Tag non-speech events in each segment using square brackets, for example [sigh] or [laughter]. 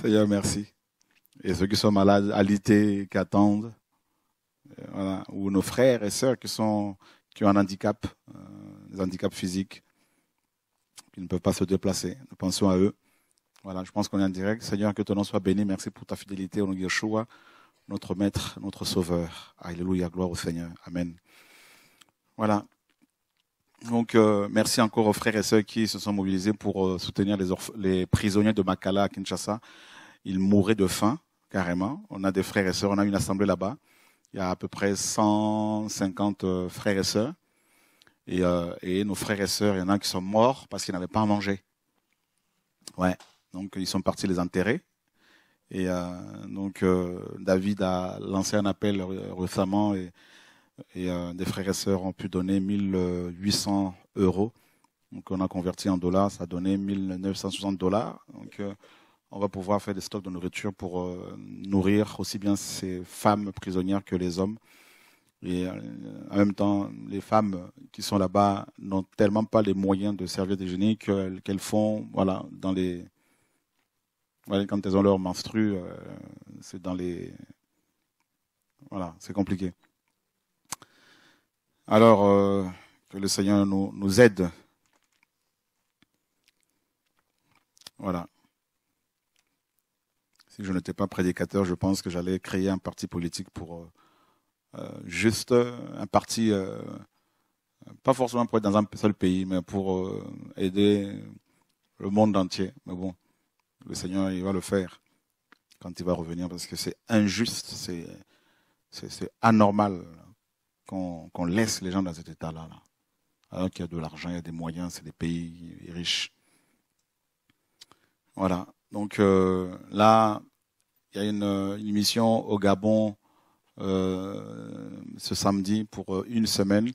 Seigneur, merci. Et ceux qui sont malades, alités, qui attendent, euh, voilà. ou nos frères et sœurs qui, sont, qui ont un handicap, euh, des handicaps physiques, qui ne peuvent pas se déplacer. Nous pensons à eux. Voilà, je pense qu'on est en direct. Seigneur, que ton nom soit béni. Merci pour ta fidélité au nom de Yeshua, notre Maître, notre Sauveur. Alléluia, gloire au Seigneur. Amen. Voilà, donc, euh, merci encore aux frères et sœurs qui se sont mobilisés pour euh, soutenir les, les, prisonniers de Makala à Kinshasa. Ils mouraient de faim, carrément. On a des frères et sœurs, on a une assemblée là-bas. Il y a à peu près 150 euh, frères et sœurs. Et, et, nos frères et sœurs, il y en a qui sont morts parce qu'ils n'avaient pas à manger. Ouais. Donc, ils sont partis les enterrer. Et donc, David a lancé un appel récemment et et des frères et sœurs ont pu donner 1800 euros. Donc on a converti en dollars, ça a donné 1960 dollars. Donc euh, on va pouvoir faire des stocks de nourriture pour euh, nourrir aussi bien ces femmes prisonnières que les hommes. Et euh, en même temps, les femmes qui sont là-bas n'ont tellement pas les moyens de servir déjeuner qu'elles font, voilà, dans les, quand elles ont leur menstrues, c'est dans les, voilà, c'est compliqué. Alors, euh, que le Seigneur nous, nous aide. Voilà. Si je n'étais pas prédicateur, je pense que j'allais créer un parti politique pour euh, euh, juste un parti, pas forcément pour être dans un seul pays, mais pour aider le monde entier. Mais bon, le Seigneur, il va le faire quand il va revenir, parce que c'est injuste, c'est anormal qu'on laisse les gens dans cet état-là. Là. Alors qu'il y a de l'argent, il y a des moyens, c'est des pays riches. Voilà. Donc euh, là, il y a une, une mission au Gabon euh, ce samedi pour euh, une semaine.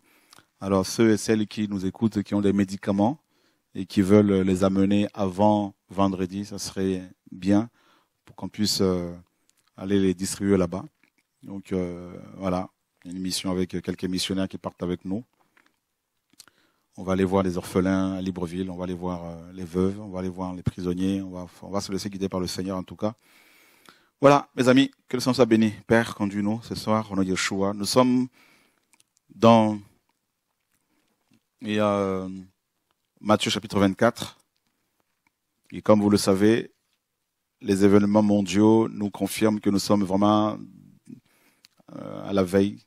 Alors ceux et celles qui nous écoutent, qui ont des médicaments et qui veulent les amener avant vendredi, ça serait bien pour qu'on puisse euh, aller les distribuer là-bas. Donc euh, voilà, une mission avec quelques missionnaires qui partent avec nous. On va aller voir les orphelins à Libreville, on va aller voir euh, les veuves, on va aller voir les prisonniers, on va, se laisser guider par le Seigneur en tout cas. Voilà, mes amis, que le Seigneur soit béni. Père, conduis-nous ce soir, René Yeshua. Nous sommes dans euh, Matthieu chapitre 24. Et comme vous le savez, les événements mondiaux nous confirment que nous sommes vraiment euh, à la veille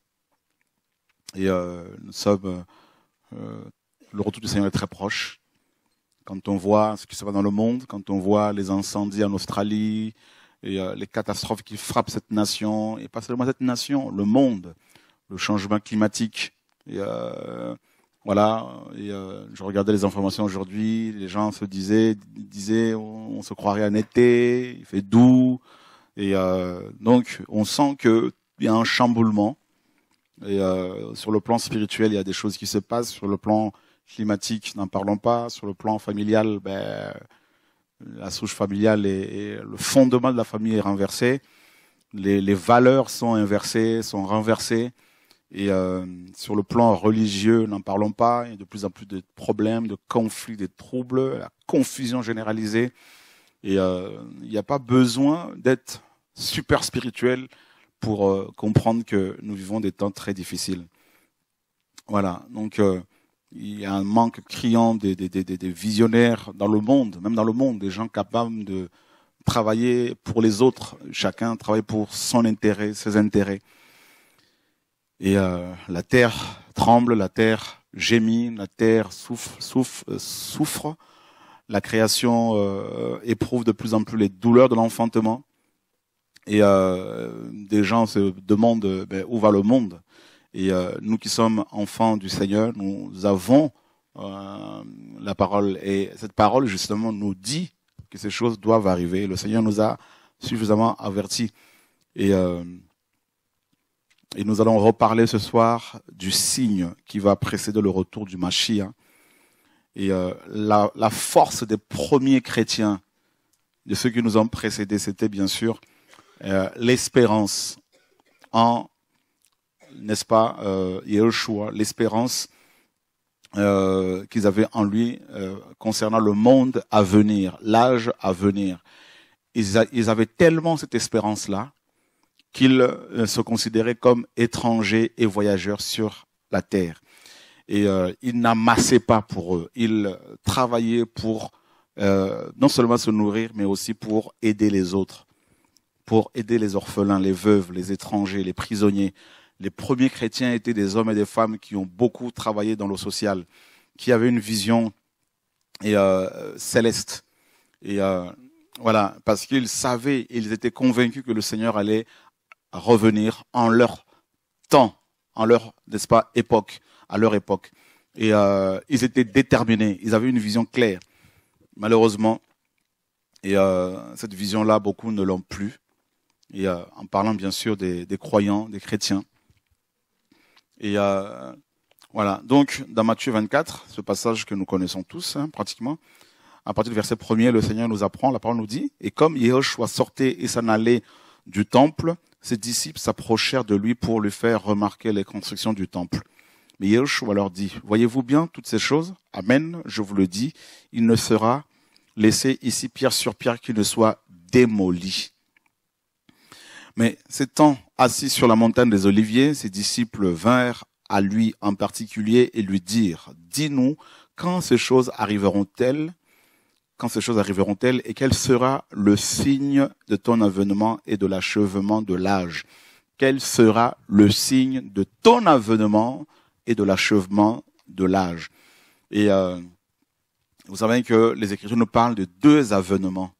et euh, nous sommes, euh, euh, le retour du Seigneur est très proche. Quand on voit ce qui se passe dans le monde, quand on voit les incendies en Australie et les catastrophes qui frappent cette nation, et pas seulement cette nation, le monde, le changement climatique. Et euh, voilà, et euh, je regardais les informations aujourd'hui, les gens se disaient, disaient on, se croirait en été, il fait doux. Et euh, donc, on sent qu'il y a un chamboulement et euh, sur le plan spirituel, il y a des choses qui se passent. Sur le plan climatique, n'en parlons pas. Sur le plan familial, ben, la souche familiale et, le fondement de la famille est renversé. Les, les valeurs sont inversées, sont renversées. Et euh, sur le plan religieux, n'en parlons pas. Il y a de plus en plus de problèmes, de conflits, de troubles, la confusion généralisée. Et euh, il n'y a pas besoin d'être super spirituel pour euh, comprendre que nous vivons des temps très difficiles. Voilà, donc euh, il y a un manque criant des, visionnaires dans le monde, même dans le monde, des gens capables de travailler pour les autres, chacun travaille pour son intérêt, ses intérêts. Et euh, la terre tremble, la terre gémit, la terre souffre, souffre, souffre. la création éprouve de plus en plus les douleurs de l'enfantement. Et euh, des gens se demandent ben, où va le monde. Et euh, nous qui sommes enfants du Seigneur, nous avons euh, la parole. Et cette parole, justement, nous dit que ces choses doivent arriver. Le Seigneur nous a suffisamment avertis. Et, euh, et nous allons reparler ce soir du signe qui va précéder le retour du Machia. Et euh, la, la, force des premiers chrétiens, de ceux qui nous ont précédés, c'était bien sûr euh, l'espérance en, n'est-ce pas, euh, Yehoshua, l'espérance euh, qu'ils avaient en lui euh, concernant le monde à venir, l'âge à venir. ils avaient tellement cette espérance-là qu'ils se considéraient comme étrangers et voyageurs sur la terre. Et ils n'amassaient pas pour eux, ils travaillaient pour non seulement se nourrir, mais aussi pour aider les autres pour aider les orphelins, les veuves, les étrangers, les prisonniers. Les premiers chrétiens étaient des hommes et des femmes qui ont beaucoup travaillé dans le social, qui avaient une vision euh, céleste. Et euh, voilà, parce qu'ils savaient, ils étaient convaincus que le Seigneur allait revenir en leur temps, en leur, n'est-ce pas, époque, à leur époque. Et euh, ils étaient déterminés, ils avaient une vision claire. Malheureusement, et cette vision-là, beaucoup ne l'ont plus et en parlant bien sûr des, croyants, des chrétiens. Et voilà, donc dans Matthieu 24, ce passage que nous connaissons tous hein, pratiquement, à partir du verset premier, le Seigneur nous apprend, la parole nous dit, et comme Yehoshua sortait et s'en allait du temple, ses disciples s'approchèrent de lui pour lui faire remarquer les constructions du temple. Mais Yehoshua leur dit, voyez-vous bien toutes ces choses Amen, je vous le dis, il ne sera laissé ici pierre sur pierre qu'il ne soit démoli. Mais s'étant assis sur la montagne des Oliviers, ses disciples vinrent à lui en particulier et lui dirent, dis-nous, quand ces choses arriveront-elles quand ces choses arriveront-elles et quel sera le signe de ton avènement et de l'achèvement de l'âge Quel sera le signe de ton avènement et de l'achèvement de l'âge Et euh, vous savez que les Écritures nous parlent de deux avènements.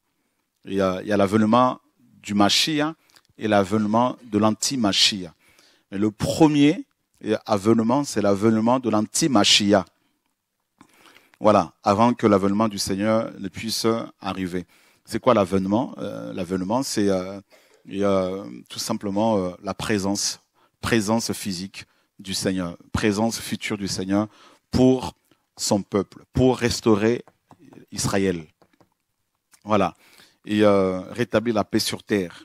Il y a, l'avènement du Mashiach et l'avènement de l'anti-machia. le premier euh, avènement, c'est l'avènement de l'anti-machia. Voilà, avant que l'avènement du Seigneur ne puisse arriver. C'est quoi l'avènement euh, L'avènement, c'est euh, tout simplement la présence, présence physique du Seigneur, présence future du Seigneur pour son peuple, pour restaurer Israël. Voilà, et rétablir la paix sur terre.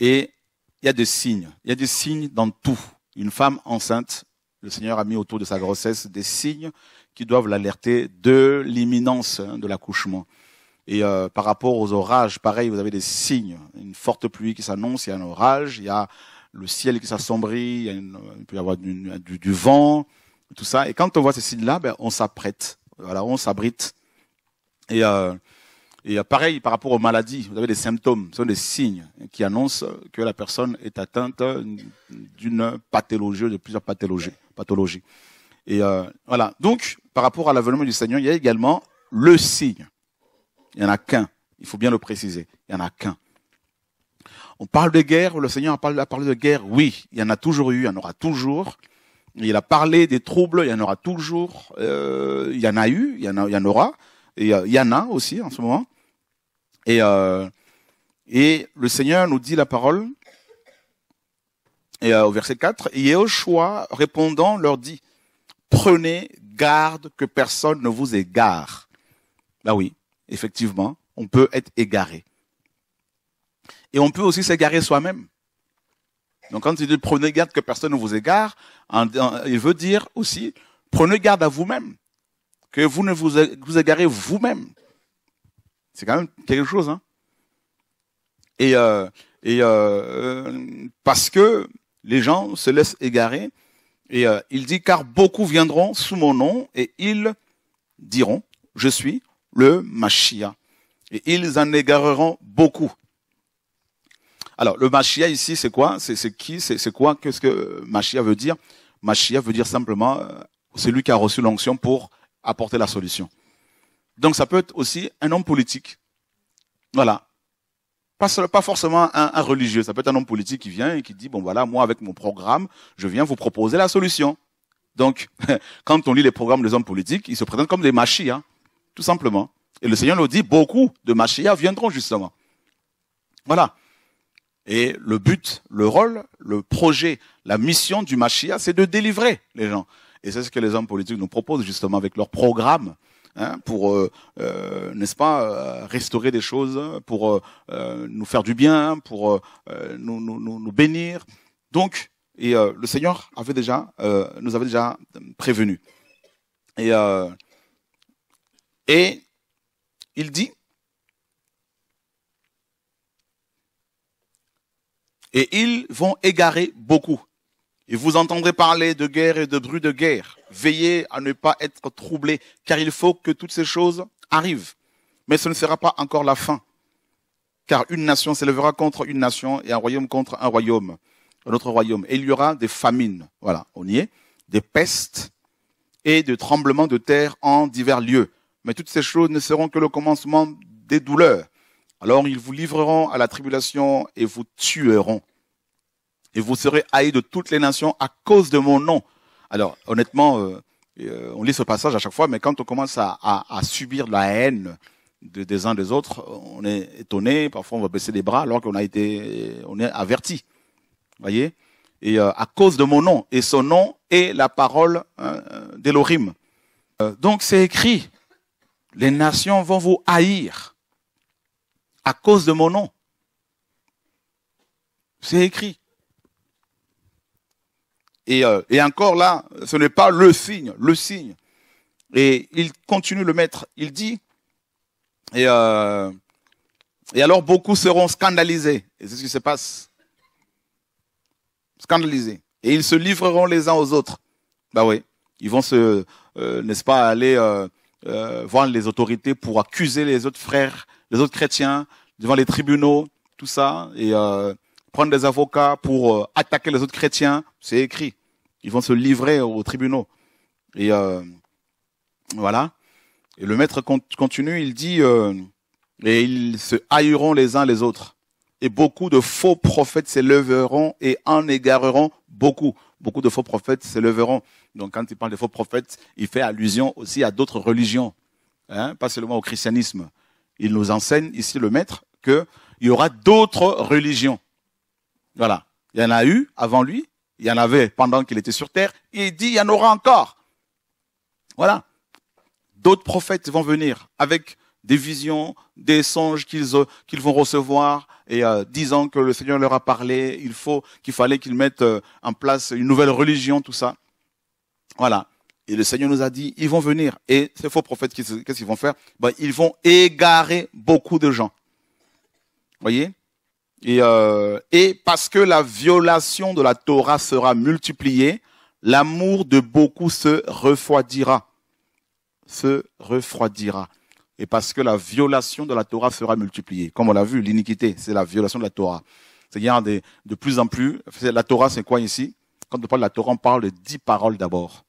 Et il y a des signes. Il y a des signes dans tout. Une femme enceinte, le Seigneur a mis autour de sa grossesse des signes qui doivent l'alerter de l'imminence hein, de l'accouchement. Et euh, par rapport aux orages, pareil, vous avez des signes. Une forte pluie qui s'annonce, il y a un orage, il y a le ciel qui s'assombrit, il, peut y avoir du, vent, tout ça. Et quand on voit ces signes-là, ben, on s'apprête. Voilà, on s'abrite. Et euh, et euh, pareil, par rapport aux maladies, vous avez des symptômes, ce sont des signes qui annoncent que la personne est atteinte d'une pathologie, de plusieurs pathologies. Et euh, voilà. Donc, par rapport à l'avènement du Seigneur, il y a également le signe. Il n'y en a qu'un. Il faut bien le préciser. Il n'y en a qu'un. On parle de guerre, le Seigneur a parlé de guerre. Oui, il y en a toujours eu, il y en aura toujours. Il a parlé des troubles, il y en aura toujours. Euh, il y en a eu, il y en, il y en aura et en euh, a aussi en ce moment. Et, euh, et le Seigneur nous dit la parole et, euh, au verset 4, et répondant leur dit, prenez garde que personne ne vous égare. Ben oui, effectivement, on peut être égaré. Et on peut aussi s'égarer soi-même. Donc quand il dit prenez garde que personne ne vous égare, il veut dire aussi prenez garde à vous-même que vous ne vous, vous égarez vous-même. C'est quand même quelque chose, hein. Et, euh, et euh, euh, parce que les gens se laissent égarer. Et il dit car beaucoup viendront sous mon nom et ils diront je suis le Machia. Et ils en égareront beaucoup. Alors le Machia ici c'est quoi C'est qui C'est quoi Qu'est-ce que Machia veut dire Machia veut dire simplement celui qui a reçu l'onction pour apporter la solution. Donc ça peut être aussi un homme politique. Voilà. Pas, forcément un, un, religieux, ça peut être un homme politique qui vient et qui dit, bon voilà, moi avec mon programme, je viens vous proposer la solution. Donc, [laughs] quand on lit les programmes des hommes politiques, ils se présentent comme des machias. Hein, tout simplement. Et le Seigneur nous dit, beaucoup de machias viendront justement. Voilà. Et le but, le rôle, le projet, la mission du machia, c'est de délivrer les gens. Et c'est ce que les hommes politiques nous proposent justement avec leur programme. Hein, pour, euh, euh, n'est-ce pas, euh, restaurer des choses, pour nous faire du bien, pour nous, nous, bénir. Donc, et le Seigneur avait déjà, nous avait déjà prévenu. Et, et il dit, et ils vont égarer beaucoup. Et vous entendrez parler de guerre et de bruit de guerre. Veillez à ne pas être troublés, car il faut que toutes ces choses arrivent. Mais ce ne sera pas encore la fin, car une nation s'élèvera contre une nation et un royaume contre un royaume, un autre royaume. Et il y aura des famines, voilà, on y est, des pestes et des tremblements de terre en divers lieux. Mais toutes ces choses ne seront que le commencement des douleurs. Alors ils vous livreront à la tribulation et vous tueront et vous serez haïs de toutes les nations à cause de mon nom. Alors, honnêtement, euh, euh, on lit ce passage à chaque fois, mais quand on commence à, subir la haine des uns des autres, on est étonné, parfois on va baisser les bras alors qu'on a été, on est averti. Voyez Et euh, à cause de mon nom, et son nom est la parole hein, d'Elohim. donc c'est écrit, les nations vont vous haïr à cause de mon nom. C'est écrit. Et, euh, et encore là, ce n'est pas le signe, le signe. Et il continue le maître, il dit, et, euh, et alors beaucoup seront scandalisés. Et c'est ce qui se passe. Scandalisés. Et ils se livreront les uns aux autres. Bah oui, ils vont se, euh, n'est-ce pas, aller euh, voir les autorités pour accuser les autres frères, les autres chrétiens devant les tribunaux, tout ça. Et prendre des avocats pour euh, attaquer les autres chrétiens, c'est écrit. Ils vont se livrer aux tribunaux. Et euh, voilà. Et le maître continue, il dit, euh, et ils se haïront les uns les autres. Et beaucoup de faux prophètes s'éleveront et en égareront beaucoup. Beaucoup de faux prophètes s'éleveront. Donc quand il parle de faux prophètes, il fait allusion aussi à d'autres religions, hein, pas seulement au christianisme. Il nous enseigne ici le maître qu'il y aura d'autres religions. Voilà. Il y en a eu avant lui, il y en avait pendant qu'il était sur terre, il dit, il y en aura encore. Voilà. D'autres prophètes vont venir avec des visions, des songes qu'ils euh, qu'ils vont recevoir, et euh, disant que le Seigneur leur a parlé, il faut qu'il fallait qu'ils mettent euh, en place une nouvelle religion, tout ça. Voilà. Et le Seigneur nous a dit, ils vont venir. Et ces faux prophètes, qu'est-ce qu'ils vont faire ben, Ils vont égarer beaucoup de gens. Voyez et, euh, et parce que la violation de la Torah sera multipliée, l'amour de beaucoup se refroidira. Se refroidira. Et parce que la violation de la Torah sera multipliée. Comme on l'a vu, l'iniquité, c'est la violation de la Torah. C'est-à-dire de, plus en plus, la Torah c'est quoi ici Quand on parle de la Torah, on parle de dix paroles d'abord.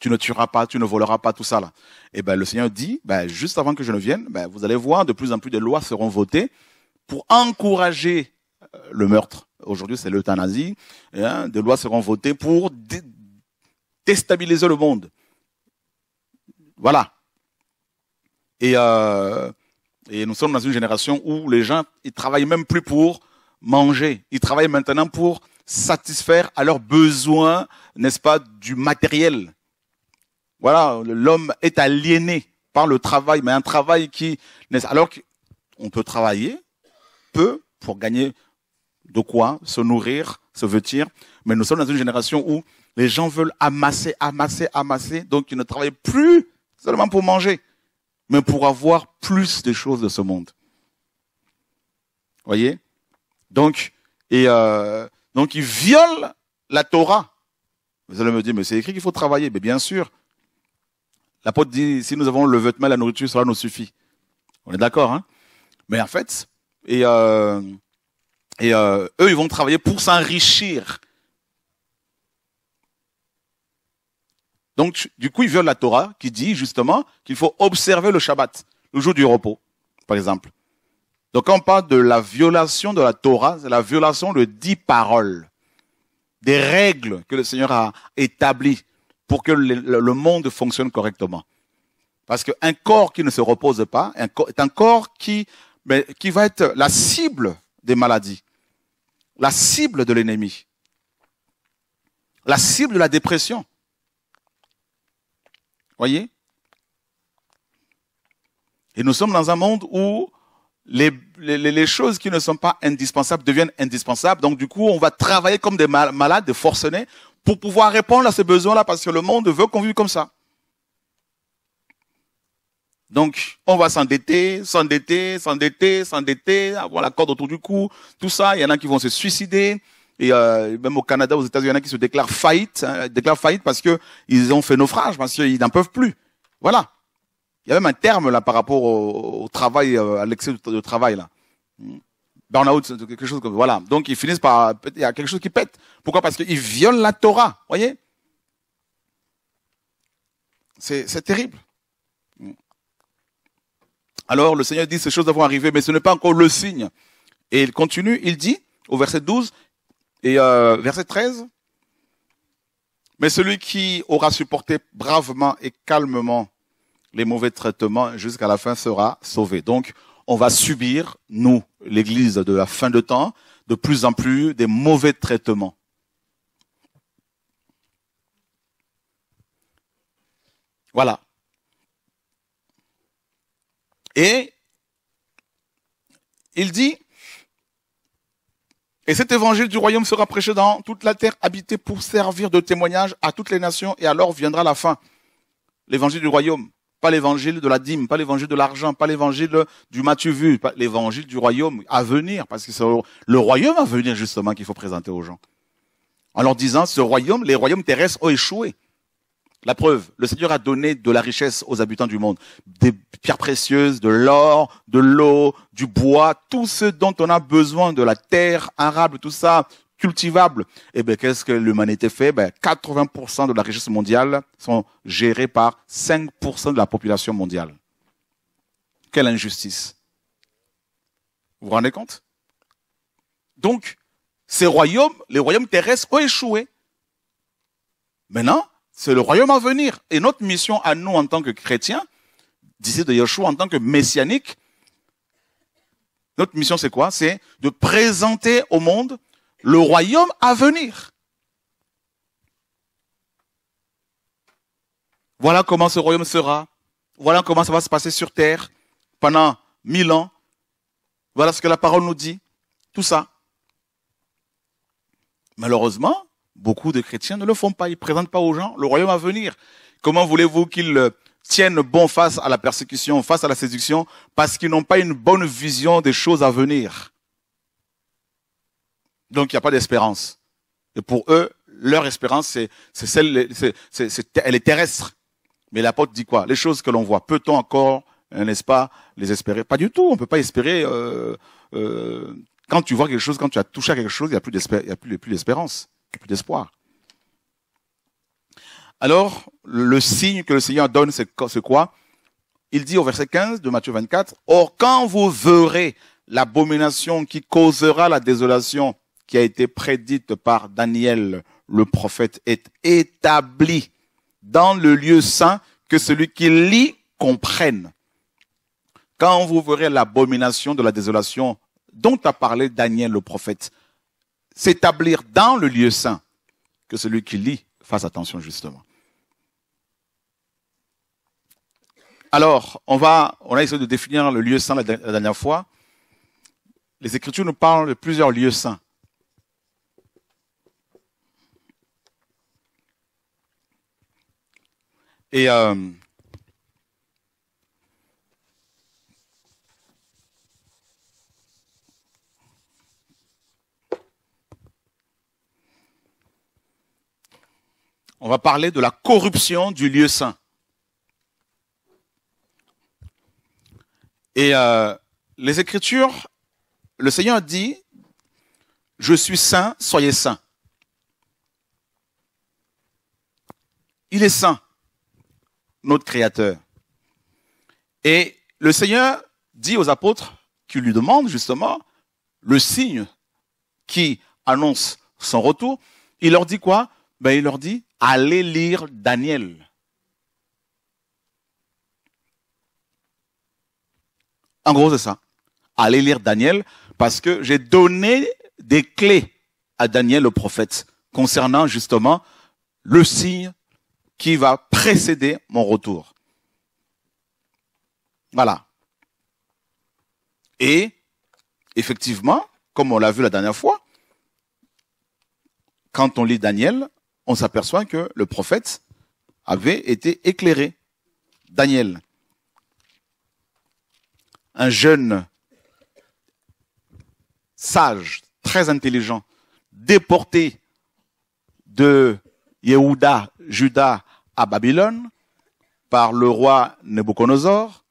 Tu ne tueras pas, tu ne voleras pas, tout ça là. Et ben le Seigneur dit, ben, juste avant que je ne vienne, ben, vous allez voir, de plus en plus de lois seront votées pour encourager euh, le meurtre. Aujourd'hui, c'est l'euthanasie. Hein, des lois seront votées pour déstabiliser le monde. Voilà. Et, euh, et, nous sommes dans une génération où les gens, ils travaillent même plus pour manger. Ils travaillent maintenant pour satisfaire à leurs besoins, n'est-ce pas, du matériel. Voilà, l'homme est aliéné par le travail, mais un travail qui, alors qu'on peut travailler, peu pour gagner de quoi se nourrir, se vêtir. Mais nous sommes dans une génération où les gens veulent amasser, amasser, amasser. Donc ils ne travaillent plus seulement pour manger, mais pour avoir plus de choses de ce monde. Vous Voyez Donc, et euh, donc ils violent la Torah. Vous allez me dire, mais c'est écrit qu'il faut travailler. Mais bien sûr, l'apôtre dit, si nous avons le vêtement, la nourriture, cela nous suffit. On est d'accord, hein Mais en fait, et, euh, euh, eux, ils vont travailler pour s'enrichir. Donc, du coup, ils violent la Torah qui dit justement qu'il faut observer le Shabbat, le jour du repos, par exemple. Donc, quand on parle de la violation de la Torah, c'est la violation de dix paroles, des règles que le Seigneur a établies pour que le, monde fonctionne correctement. Parce qu'un corps qui ne se repose pas est un corps qui mais qui va être la cible des maladies, la cible de l'ennemi, la cible de la dépression. Voyez Et nous sommes dans un monde où les, les, les, choses qui ne sont pas indispensables deviennent indispensables. Donc du coup, on va travailler comme des malades, des forcenés, pour pouvoir répondre à ces besoins-là, parce que le monde veut qu'on vive comme ça. Donc, on va s'endetter, s'endetter, s'endetter, s'endetter, avoir la corde autour du cou, tout ça. Il y en a qui vont se suicider. Et euh, même au Canada, aux États-Unis, il y en a qui se déclarent faillite, hein, déclarent faillite parce que ils ont fait naufrage, parce qu'ils n'en peuvent plus. Voilà. Il y a même un terme là par rapport au, travail, euh, à l'excès de travail là. Hmm. Burnout, quelque chose comme voilà. Donc ils finissent par, il y a quelque chose qui pète. Pourquoi Parce qu'ils violent la Torah. Voyez, c'est terrible. Alors le Seigneur dit, ces choses vont arriver, mais ce n'est pas encore le signe. Et il continue, il dit au verset 12 et euh, verset 13, mais celui qui aura supporté bravement et calmement les mauvais traitements jusqu'à la fin sera sauvé. Donc on va subir, nous, l'Église de la fin de temps, de plus en plus des mauvais traitements. Voilà. Et il dit, et cet évangile du royaume sera prêché dans toute la terre habitée pour servir de témoignage à toutes les nations, et alors viendra la fin. L'évangile du royaume, pas l'évangile de la dîme, pas l'évangile de l'argent, pas l'évangile du Matthieu vu, pas l'évangile du royaume à venir, parce que c'est le royaume à venir justement qu'il faut présenter aux gens. En leur disant, ce royaume, les royaumes terrestres ont échoué. La preuve, le Seigneur a donné de la richesse aux habitants du monde. Des pierres précieuses, de l'or, de l'eau, du bois, tout ce dont on a besoin, de la terre arable, tout ça, cultivable. Et eh bien, qu'est-ce que l'humanité fait ben, 80% de la richesse mondiale sont gérées par 5% de la population mondiale. Quelle injustice. Vous vous rendez compte Donc, ces royaumes, les royaumes terrestres ont échoué. Maintenant, c'est le royaume à venir. Et notre mission à nous en tant que chrétiens, disait de Yeshua, en tant que messianique, notre mission c'est quoi C'est de présenter au monde le royaume à venir. Voilà comment ce royaume sera. Voilà comment ça va se passer sur terre pendant mille ans. Voilà ce que la parole nous dit. Tout ça. Malheureusement, Beaucoup de chrétiens ne le font pas. Ils présentent pas aux gens le royaume à venir. Comment voulez-vous qu'ils euh, tiennent bon face à la persécution, face à la séduction, parce qu'ils n'ont pas une bonne vision des choses à venir. Donc il n'y a pas d'espérance. Et pour eux, leur espérance, c'est, c'est celle, c'est, elle est terrestre. Mais l'apôtre dit quoi Les choses que l'on voit, peut-on encore, euh, n'est-ce pas, les espérer Pas du tout. On ne peut pas espérer. Euh, quand tu vois quelque chose, quand tu as touché à quelque chose, il n'y a plus d'espérance plus d'espoir. Alors, le signe que le Seigneur donne, c'est quoi Il dit au verset 15 de Matthieu 24, Or quand vous verrez l'abomination qui causera la désolation qui a été prédite par Daniel, le prophète, est établie dans le lieu saint, que celui qui lit comprenne. Quand vous verrez l'abomination de la désolation dont a parlé Daniel, le prophète, s'établir dans le lieu saint que celui qui lit fasse attention justement. Alors, on va, on a essayé de définir le lieu saint la dernière fois. Les Écritures nous parlent de plusieurs lieux saints. Et euh, on va parler de la corruption du lieu saint. Et euh, les Écritures, le Seigneur dit, je suis saint, soyez saints. Il est saint, notre Créateur. Et le Seigneur dit aux apôtres qui lui demandent justement le signe qui annonce son retour, il leur dit quoi ben, Il leur dit, allez lire Daniel. En gros, c'est ça. Allez lire Daniel parce que j'ai donné des clés à Daniel le prophète concernant justement le signe qui va précéder mon retour. Voilà. Et effectivement, comme on l'a vu la dernière fois, quand on lit Daniel, on s'aperçoit que le prophète avait été éclairé. Daniel, un jeune sage, très intelligent, déporté de Yehuda, Juda à Babylone par le roi Nebuchadnezzar.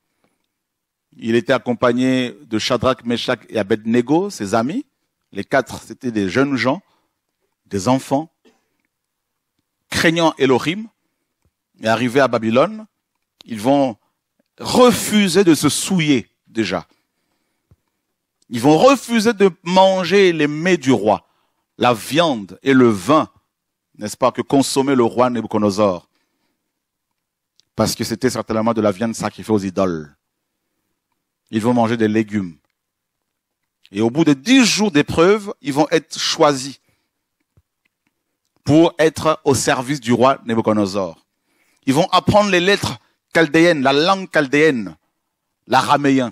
Il était accompagné de Shadrach, Meshach et Abednego, ses amis. Les quatre, c'était des jeunes gens, des enfants, craignant Elohim et arrivés à Babylone, ils vont refuser de se souiller déjà. Ils vont refuser de manger les mets du roi, la viande et le vin, n'est-ce pas, que consommait le roi Nebuchadnezzar. Parce que c'était certainement de la viande sacrifiée aux idoles. Ils vont manger des légumes. Et au bout de dix jours d'épreuve, ils vont être choisis pour être au service du roi Nebuchadnezzar. Ils vont apprendre les lettres chaldéennes, la langue chaldéenne, l'araméen.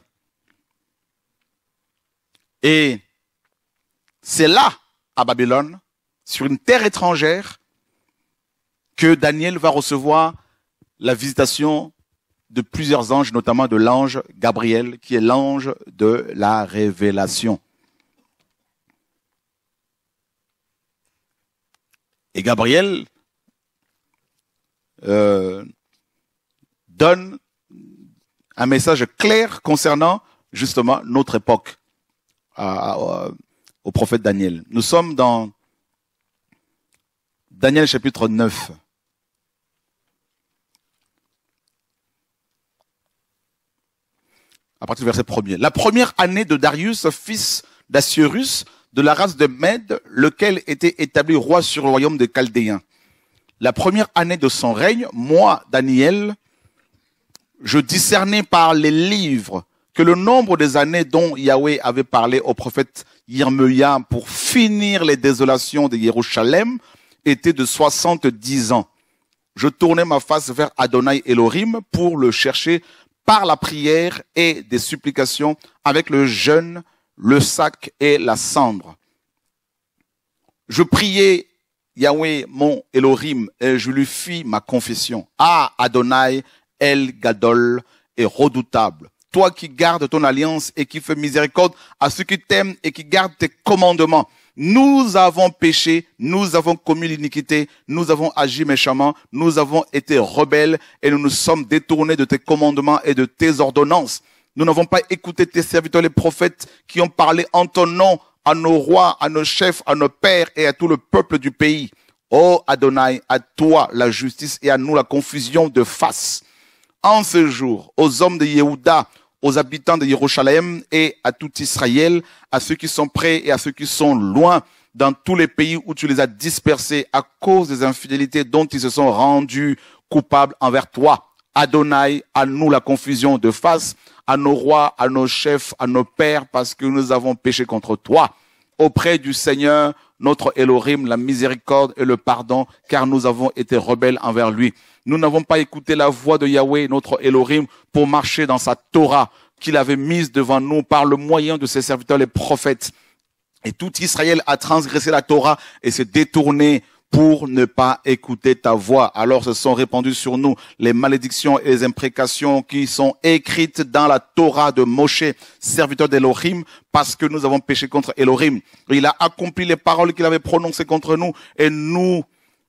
Et c'est là, à Babylone, sur une terre étrangère, que Daniel va recevoir la visitation de plusieurs anges, notamment de l'ange Gabriel, qui est l'ange de la révélation. Et Gabriel euh, donne un message clair concernant justement notre époque euh, au prophète Daniel. Nous sommes dans Daniel chapitre 9. À partir du verset 1 La première année de Darius, fils d'Assurus » de la race de Mède, lequel était établi roi sur le royaume des Chaldéens. La première année de son règne, moi, Daniel, je discernais par les livres que le nombre des années dont Yahweh avait parlé au prophète Yirmeya pour finir les désolations de Jérusalem était de 70 ans. Je tournais ma face vers Adonai Elohim pour le chercher par la prière et des supplications avec le jeûne le sac et la cendre. Je priais Yahweh mon Elohim et je lui fis ma confession. Ah Adonai, El Gadol est redoutable. Toi qui gardes ton alliance et qui fais miséricorde à ceux qui t'aiment et qui gardent tes commandements. Nous avons péché, nous avons commis l'iniquité, nous avons agi méchamment, nous avons été rebelles et nous nous sommes détournés de tes commandements et de tes ordonnances. Nous n'avons pas écouté tes serviteurs, les prophètes, qui ont parlé en ton nom à nos rois, à nos chefs, à nos pères et à tout le peuple du pays. Ô oh Adonai, à toi la justice et à nous la confusion de face. En ce jour, aux hommes de Yehuda, aux habitants de Jérusalem et à tout Israël, à ceux qui sont près et à ceux qui sont loin, dans tous les pays où tu les as dispersés à cause des infidélités dont ils se sont rendus coupables envers toi. Adonai, à nous la confusion de face, à nos rois, à nos chefs, à nos pères, parce que nous avons péché contre toi. Auprès du Seigneur, notre Elohim, la miséricorde et le pardon, car nous avons été rebelles envers lui. Nous n'avons pas écouté la voix de Yahweh, notre Elohim, pour marcher dans sa Torah qu'il avait mise devant nous par le moyen de ses serviteurs, les prophètes. Et tout Israël a transgressé la Torah et s'est détourné pour ne pas écouter ta voix. Alors se sont répandues sur nous les malédictions et les imprécations qui sont écrites dans la Torah de Moshe, serviteur d'Elohim, parce que nous avons péché contre Elohim. Il a accompli les paroles qu'il avait prononcées contre nous et nous,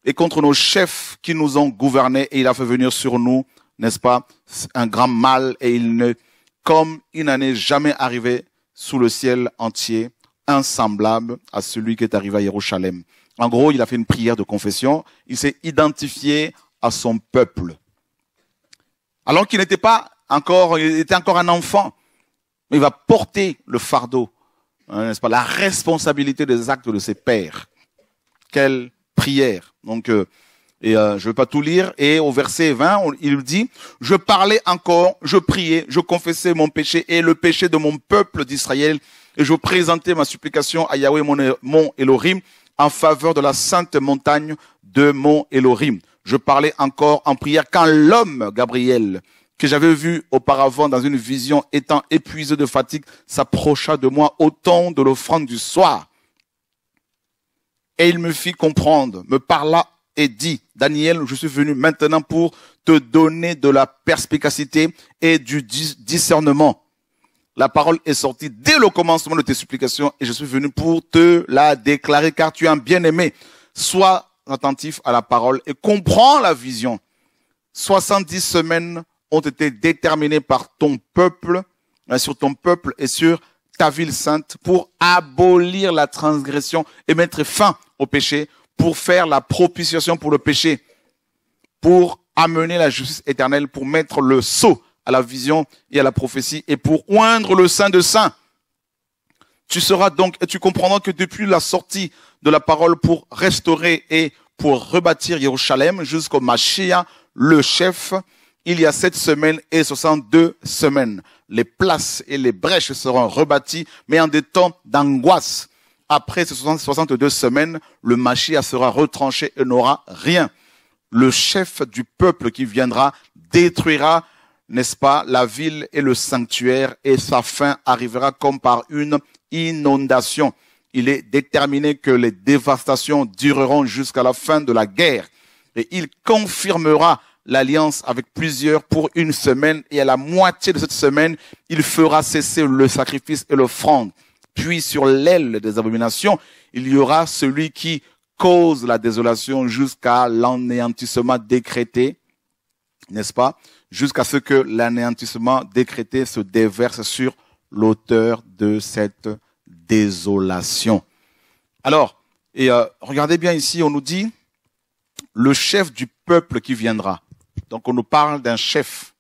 et contre nos chefs qui nous ont gouvernés et il a fait venir sur nous, n'est-ce pas, un grand mal et il ne, comme il n'en est jamais arrivé sous le ciel entier, insemblable à celui qui est arrivé à Jérusalem. En gros, il a fait une prière de confession. Il s'est identifié à son peuple. Alors qu'il n'était pas encore, il était encore un enfant. Mais il va porter le fardeau, hein, n'est-ce pas, la responsabilité des actes de ses pères. Quelle prière. Donc, euh, et euh, je ne vais pas tout lire. Et au verset 20, il dit, je parlais encore, je priais, je confessais mon péché et le péché de mon peuple d'Israël. Et je présentais ma supplication à Yahweh, mon, mon Elohim, en faveur de la sainte montagne de Mont Elohim. Je parlais encore en prière quand l'homme, Gabriel, que j'avais vu auparavant dans une vision, étant épuisé de fatigue, s'approcha de moi au temps de l'offrande du soir. Et il me fit comprendre, me parla et dit, Daniel, je suis venu maintenant pour te donner de la perspicacité et du discernement. La parole est sortie dès le commencement de tes supplications et je suis venu pour te la déclarer car tu es un bien-aimé. Sois attentif à la parole et comprends la vision. 70 semaines ont été déterminées par ton peuple, hein, sur ton peuple et sur ta ville sainte pour abolir la transgression et mettre fin au péché, pour faire la propitiation pour le péché, pour amener la justice éternelle, pour mettre le sceau à la vision et à la prophétie et pour oindre le sein de Saint. Tu seras donc, et tu comprendras que depuis la sortie de la parole pour restaurer et pour rebâtir Jérusalem jusqu'au Machia, le chef, il y a sept semaines et 62 semaines. Les places et les brèches seront rebâties, mais en des temps d'angoisse. Après ces 62 semaines, le Machia sera retranché et n'aura rien. Le chef du peuple qui viendra détruira n'est-ce pas, la ville et le sanctuaire, et sa fin arrivera comme par une inondation. Il est déterminé que les dévastations dureront jusqu'à la fin de la guerre, et il confirmera l'alliance avec plusieurs pour une semaine, et à la moitié de cette semaine, il fera cesser le sacrifice et l'offrande. Puis sur l'aile des abominations, il y aura celui qui cause la désolation jusqu'à l'anéantissement décrété, n'est-ce pas jusqu'à ce que l'anéantissement décrété se déverse sur l'auteur de cette désolation. Alors, et euh, regardez bien ici, on nous dit le chef du peuple qui viendra. Donc on nous parle d'un chef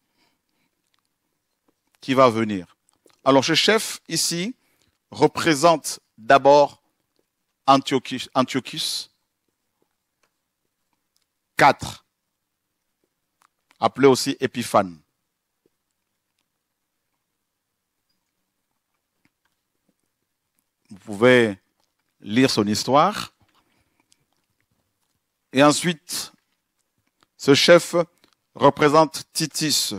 qui va venir. Alors ce chef ici représente d'abord Antiochus, Antiochus IV appelé aussi Épiphane. Vous pouvez lire son histoire. Et ensuite, ce chef représente Titus.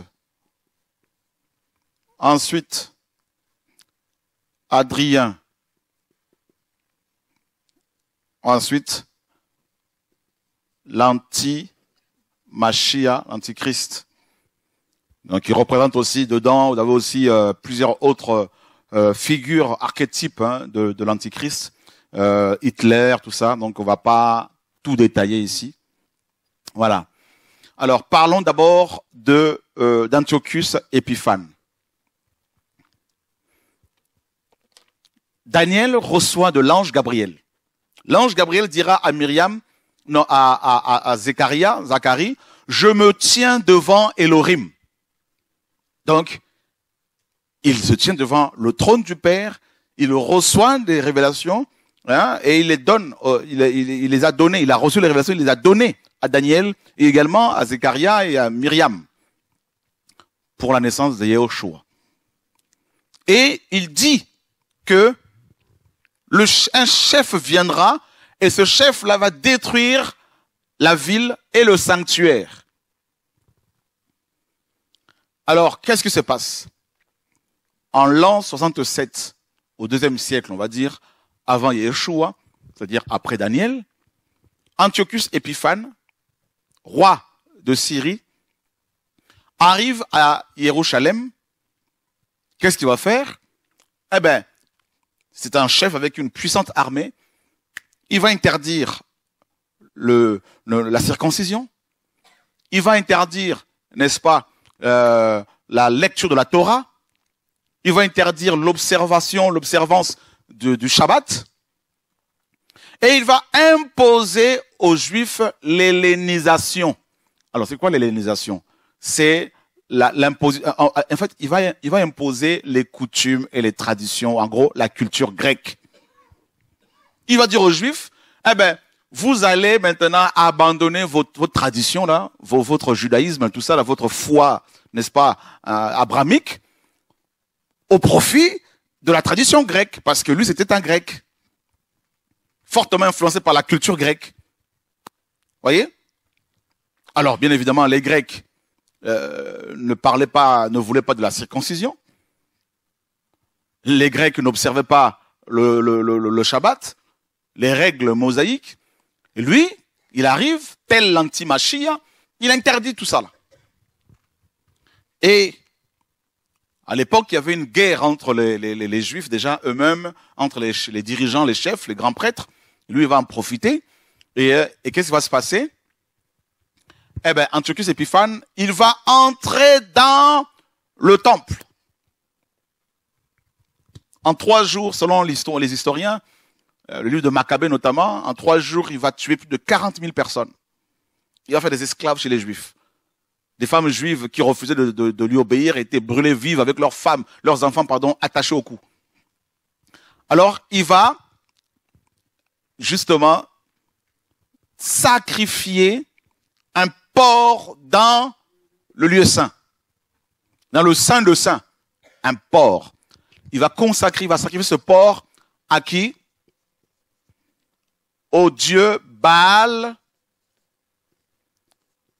Ensuite, Adrien. Ensuite, l'anti Machia, l'Antichrist. Donc il représente aussi dedans, vous avez aussi euh, plusieurs autres euh, figures, archétypes hein, de, l'Antichrist, euh, Hitler, tout ça, donc on va pas tout détailler ici. Voilà. Alors parlons d'abord de d'Antiochus Epiphane. Daniel reçoit de l'ange Gabriel. L'ange Gabriel dira à Myriam, non, à, à, Zacharie, je me tiens devant Elohim. Donc, il se tient devant le trône du Père, il reçoit des révélations, hein, et il les donne, euh, il, les a données, il a reçu les révélations, il les a données à Daniel, et également à Zécharia et à Myriam, pour la naissance de Yahushua. Et il dit que un chef viendra et ce chef-là va détruire la ville et le sanctuaire. Alors, qu'est-ce qui se passe En l'an 67, au deuxième siècle, on va dire, avant Yeshua, c'est-à-dire après Daniel, Antiochus Épiphane, roi de Syrie, arrive à Jérusalem. Qu'est-ce qu'il va faire Eh bien, c'est un chef avec une puissante armée il va interdire le, la circoncision, il va interdire, n'est-ce pas, euh, la lecture de la Torah, il va interdire l'observation, l'observance du Shabbat, et il va imposer aux Juifs l'hellénisation. Alors, c'est quoi l'hellénisation C'est l'imposition. En fait, il va, il va imposer les coutumes et les traditions, en gros, la culture grecque. Il va dire aux Juifs, eh ben, vous allez maintenant abandonner votre, tradition là, votre judaïsme, tout ça, là, votre foi, n'est-ce pas, euh, abramique, au profit de la tradition grecque, parce que lui c'était un grec, fortement influencé par la culture grecque. Voyez Alors, bien évidemment, les Grecs euh, ne parlaient pas, ne voulaient pas de la circoncision. Les Grecs n'observaient pas le Shabbat les règles mosaïques. Et lui, il arrive, tel l'antimachia, il interdit tout ça. Là. Et à l'époque, il y avait une guerre entre les, juifs déjà eux-mêmes, entre les, dirigeants, les chefs, les grands prêtres. Lui, il va en profiter. Et, euh, et qu'est-ce qui va se passer Eh bien, Antiochus Épiphane, il va entrer dans le temple. En trois jours, selon les historiens, euh, le livre de Maccabée notamment, en trois jours, il va tuer plus de 40 000 personnes. Il va faire des esclaves chez les Juifs. Des femmes juives qui refusaient de, lui obéir étaient brûlées vives avec leurs femmes, leurs enfants, pardon, attachés au cou. Alors, il va, justement, sacrifier un porc dans le lieu saint. Dans le saint de saint. Un porc. Il va consacrer, il va sacrifier ce porc à qui? au dieu Baal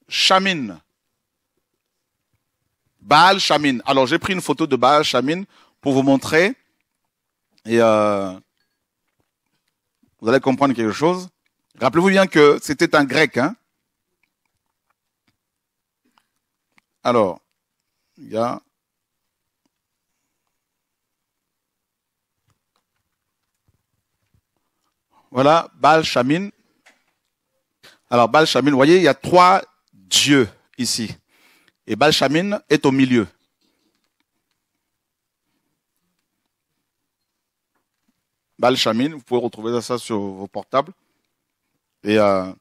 Shamin. Baal Shamin. Alors j'ai pris une photo de Baal Shamin pour vous montrer. Et euh, vous allez comprendre quelque chose. Rappelez-vous bien que c'était un grec. Hein Alors, il y a Voilà, Baal Shamin. Alors, Baal Shamin, vous voyez, il y a trois dieux ici. Et Baal Shamin est au milieu. Baal Shamin, vous pouvez retrouver ça sur vos portables. Et euh,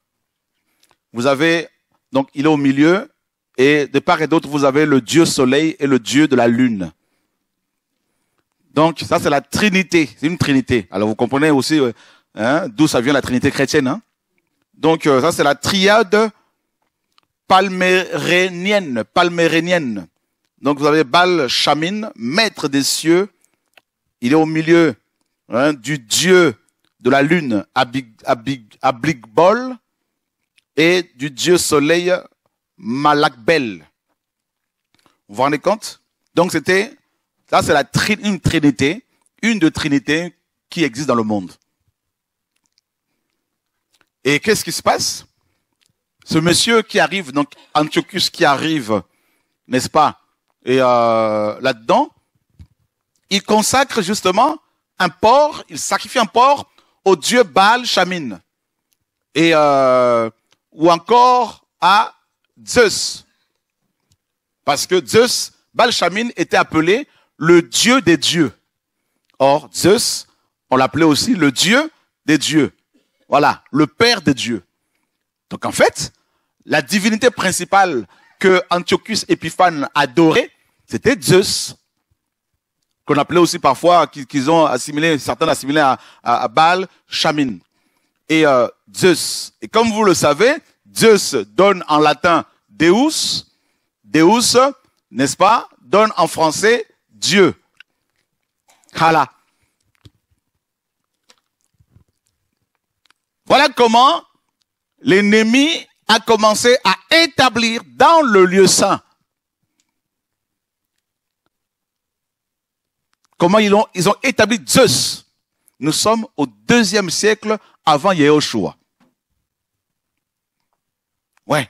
vous avez, donc il est au milieu, et de part et d'autre, vous avez le dieu soleil et le dieu de la lune. Donc ça, c'est la trinité, c'est une trinité. Alors vous comprenez aussi, Hein, d'où ça vient la Trinité chrétienne. Hein. Donc euh, ça c'est la triade palmérénienne, palmérénienne. Donc vous avez Baal Shamin, maître des cieux, il est au milieu hein, du dieu de la lune, Abigbol et du dieu soleil, Malakbel. Vous vous rendez compte Donc c'était, ça, c'est la une trinité, une de trinité qui existe dans le monde. Et qu'est-ce qui se passe Ce monsieur qui arrive, donc Antiochus qui arrive, n'est-ce pas Et euh, là-dedans, il consacre justement un porc, il sacrifie un porc au dieu Baal Shamin. Et euh, ou encore à Zeus. Parce que Zeus, Baal Shamin était appelé le dieu des dieux. Or, Zeus, on l'appelait aussi le dieu des dieux. Voilà, le Père de Dieu. Donc en fait, la divinité principale que Antiochus Épiphane adorait, c'était Zeus, qu'on appelait aussi parfois, qu'ils ont assimilé, certains l'assimilaient à, Baal, Chamin. et euh, Zeus. Et comme vous le savez, Zeus donne en latin Deus, Deus, n'est-ce pas, donne en français Dieu. Hala. Voilà comment l'ennemi a commencé à établir dans le lieu saint. Comment ils ont, ils ont établi Zeus. Nous sommes au deuxième siècle avant Yahushua. Ouais.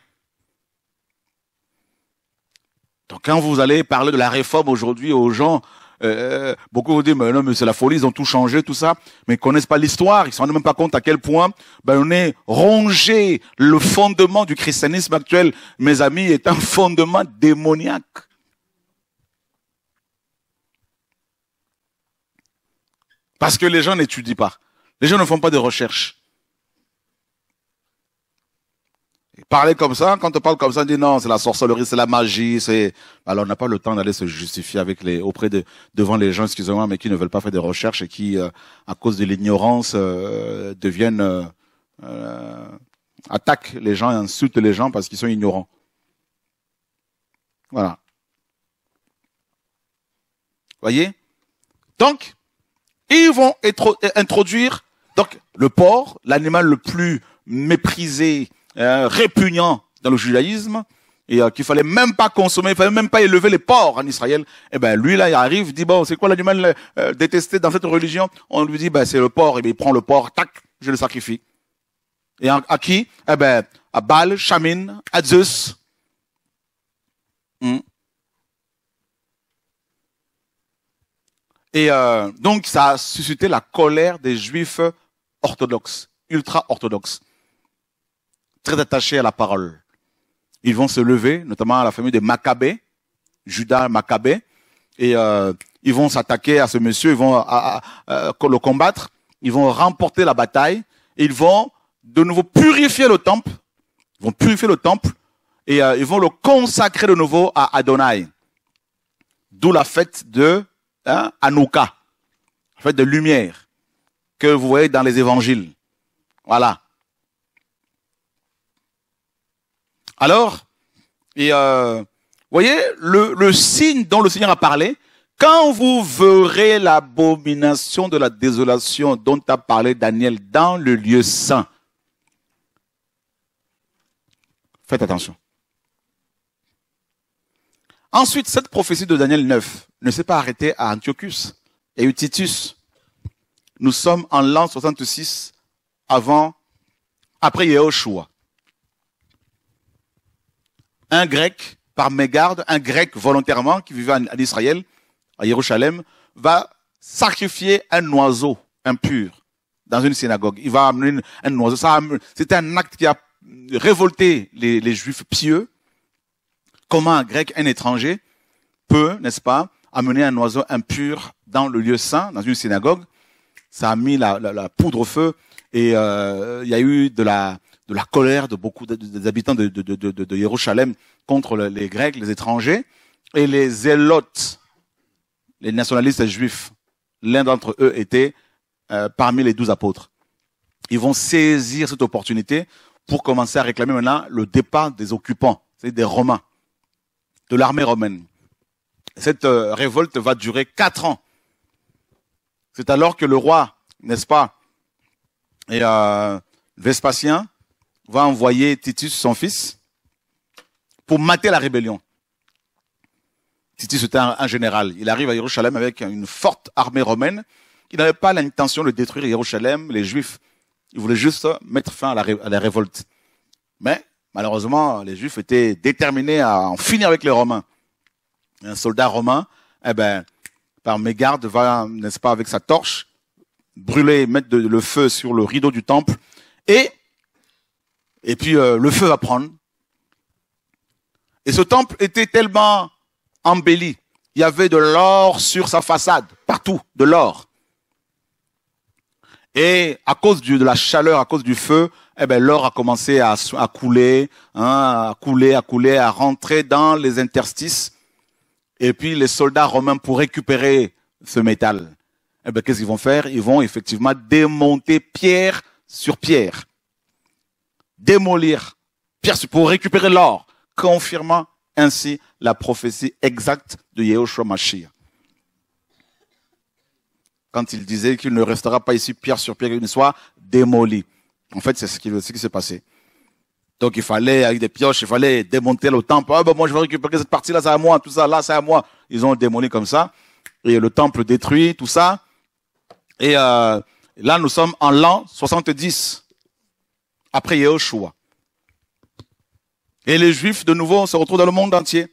Donc quand vous allez parler de la réforme aujourd'hui aux gens, eh, beaucoup vous disent, mais non, mais c'est la folie, ils ont tout changé, tout ça. Mais ils connaissent pas l'histoire, ils se rendent même pas compte à quel point ben, on est rongé. Le fondement du christianisme actuel, mes amis, est un fondement démoniaque. Parce que les gens n'étudient pas. Les gens ne font pas de recherche. parler comme ça, quand on parle comme ça, on dit non, c'est la sorcellerie, c'est la magie, c'est. Alors on n'a pas le temps d'aller se justifier avec les auprès de devant les gens, excusez-moi, mais qui ne veulent pas faire des recherches et qui, euh, à cause de l'ignorance, euh, deviennent euh, attaquent les gens, et insultent les gens parce qu'ils sont ignorants. Voilà. Voyez. Donc, ils vont introduire donc le porc, l'animal le plus méprisé Hein, répugnant dans le judaïsme, et euh, qu'il fallait même pas consommer, il fallait même pas élever les porcs en Israël. Et eh ben lui là, il arrive, dit bon, c'est quoi l'animal euh, détesté dans cette religion On lui dit ben c'est le porc, et eh il prend le porc, tac, je le sacrifie. Et à, qui Eh ben à Baal, Shamin, à Zeus. Hmm. Et euh, donc ça a suscité la colère des juifs orthodoxes, ultra-orthodoxes très attachés à la parole. Ils vont se lever, notamment à la famille des maccabées Judas Maccabée, et euh, ils vont s'attaquer à ce monsieur, ils vont euh, le combattre, ils vont remporter la bataille, ils vont de nouveau purifier le temple, ils vont purifier le temple, et euh, ils vont le consacrer de nouveau à Adonai. D'où la fête de hein, la fête de lumière, que vous voyez dans les évangiles. Voilà. Alors, et euh, voyez, le, signe dont le Seigneur a parlé, quand vous verrez l'abomination de la désolation dont a parlé Daniel dans le lieu saint, faites attention. Ensuite, cette prophétie de Daniel 9 ne s'est pas arrêtée à Antiochus et Utitus. Nous sommes en l'an 66 avant, après Yehoshua un grec, par mégarde, un grec volontairement qui vivait en, Israël, à Jérusalem, va sacrifier un oiseau impur dans une synagogue. Il va amener un oiseau. C'est un acte qui a révolté les, juifs pieux. Comment un grec, un étranger, peut, n'est-ce pas, amener un oiseau impur dans le lieu saint, dans une synagogue Ça a mis la, poudre au feu et euh, il y a eu de la, de la colère de beaucoup des habitants de, de, de, de, Jérusalem contre les Grecs, les étrangers, et les Zélotes, les nationalistes juifs. L'un d'entre eux était euh, parmi les douze apôtres. Ils vont saisir cette opportunité pour commencer à réclamer maintenant le départ des occupants, c'est-à-dire des Romains, de l'armée romaine. Cette euh, révolte va durer quatre ans. C'est alors que le roi, n'est-ce pas, et euh, Vespasien va envoyer Titus, son fils, pour mater la rébellion. Titus était un, général. Il arrive à Jérusalem avec une forte armée romaine. Il n'avait pas l'intention de détruire Jérusalem, les Juifs. Il voulait juste mettre fin à la, révolte. Mais malheureusement, les Juifs étaient déterminés à en finir avec les Romains. Un soldat romain, eh ben, par mégarde, va, n'est-ce pas, avec sa torche, brûler, mettre le feu sur le rideau du temple et et puis euh, le feu va prendre. Et ce temple était tellement embelli. Il y avait de l'or sur sa façade, partout, de l'or. Et à cause de la chaleur, à cause du feu, eh ben, l'or a commencé à, couler, hein, à couler, à couler, à rentrer dans les interstices. Et puis les soldats romains, pour récupérer ce métal, eh ben, qu'est-ce qu'ils vont faire Ils vont effectivement démonter pierre sur pierre démolir, pour récupérer l'or, confirmant ainsi la prophétie exacte de Yahushua Mashiach. Quand il disait qu'il ne restera pas ici pierre sur pierre, qu'il ne soit démoli. En fait, c'est ce qui, qui s'est passé. Donc il fallait, avec des pioches, il fallait démonter le temple. Ah ben, moi je vais récupérer cette partie-là, c'est à moi, tout ça, là, c'est à moi. Ils ont démoli comme ça. Et le temple détruit, tout ça. Et euh, là, nous sommes en l'an 70 après Yahushua. Et les Juifs, de nouveau, on se retrouve dans le monde entier.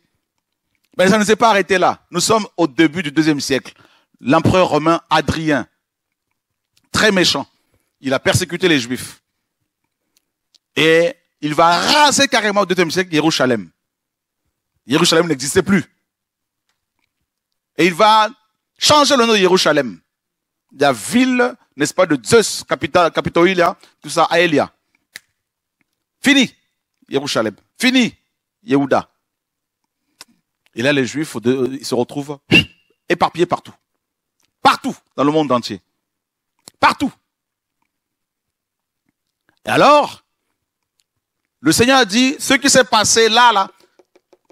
Mais ça ne s'est pas arrêté là. Nous sommes au début du deuxième siècle. L'empereur romain Adrien, très méchant, il a persécuté les Juifs. Et il va raser carrément au deuxième siècle Jérusalem. Jérusalem n'existait plus. Et il va changer le nom de Jérusalem. La ville, n'est-ce pas, de Zeus, capitale, Capitolia, tout ça, Aelia. Fini, Yerushalem. Fini, Yehuda. Et là, les Juifs euh, ils se retrouvent éparpillés partout. Partout, dans le monde entier. Partout. Et alors, le Seigneur a dit, ce qui s'est passé là, là,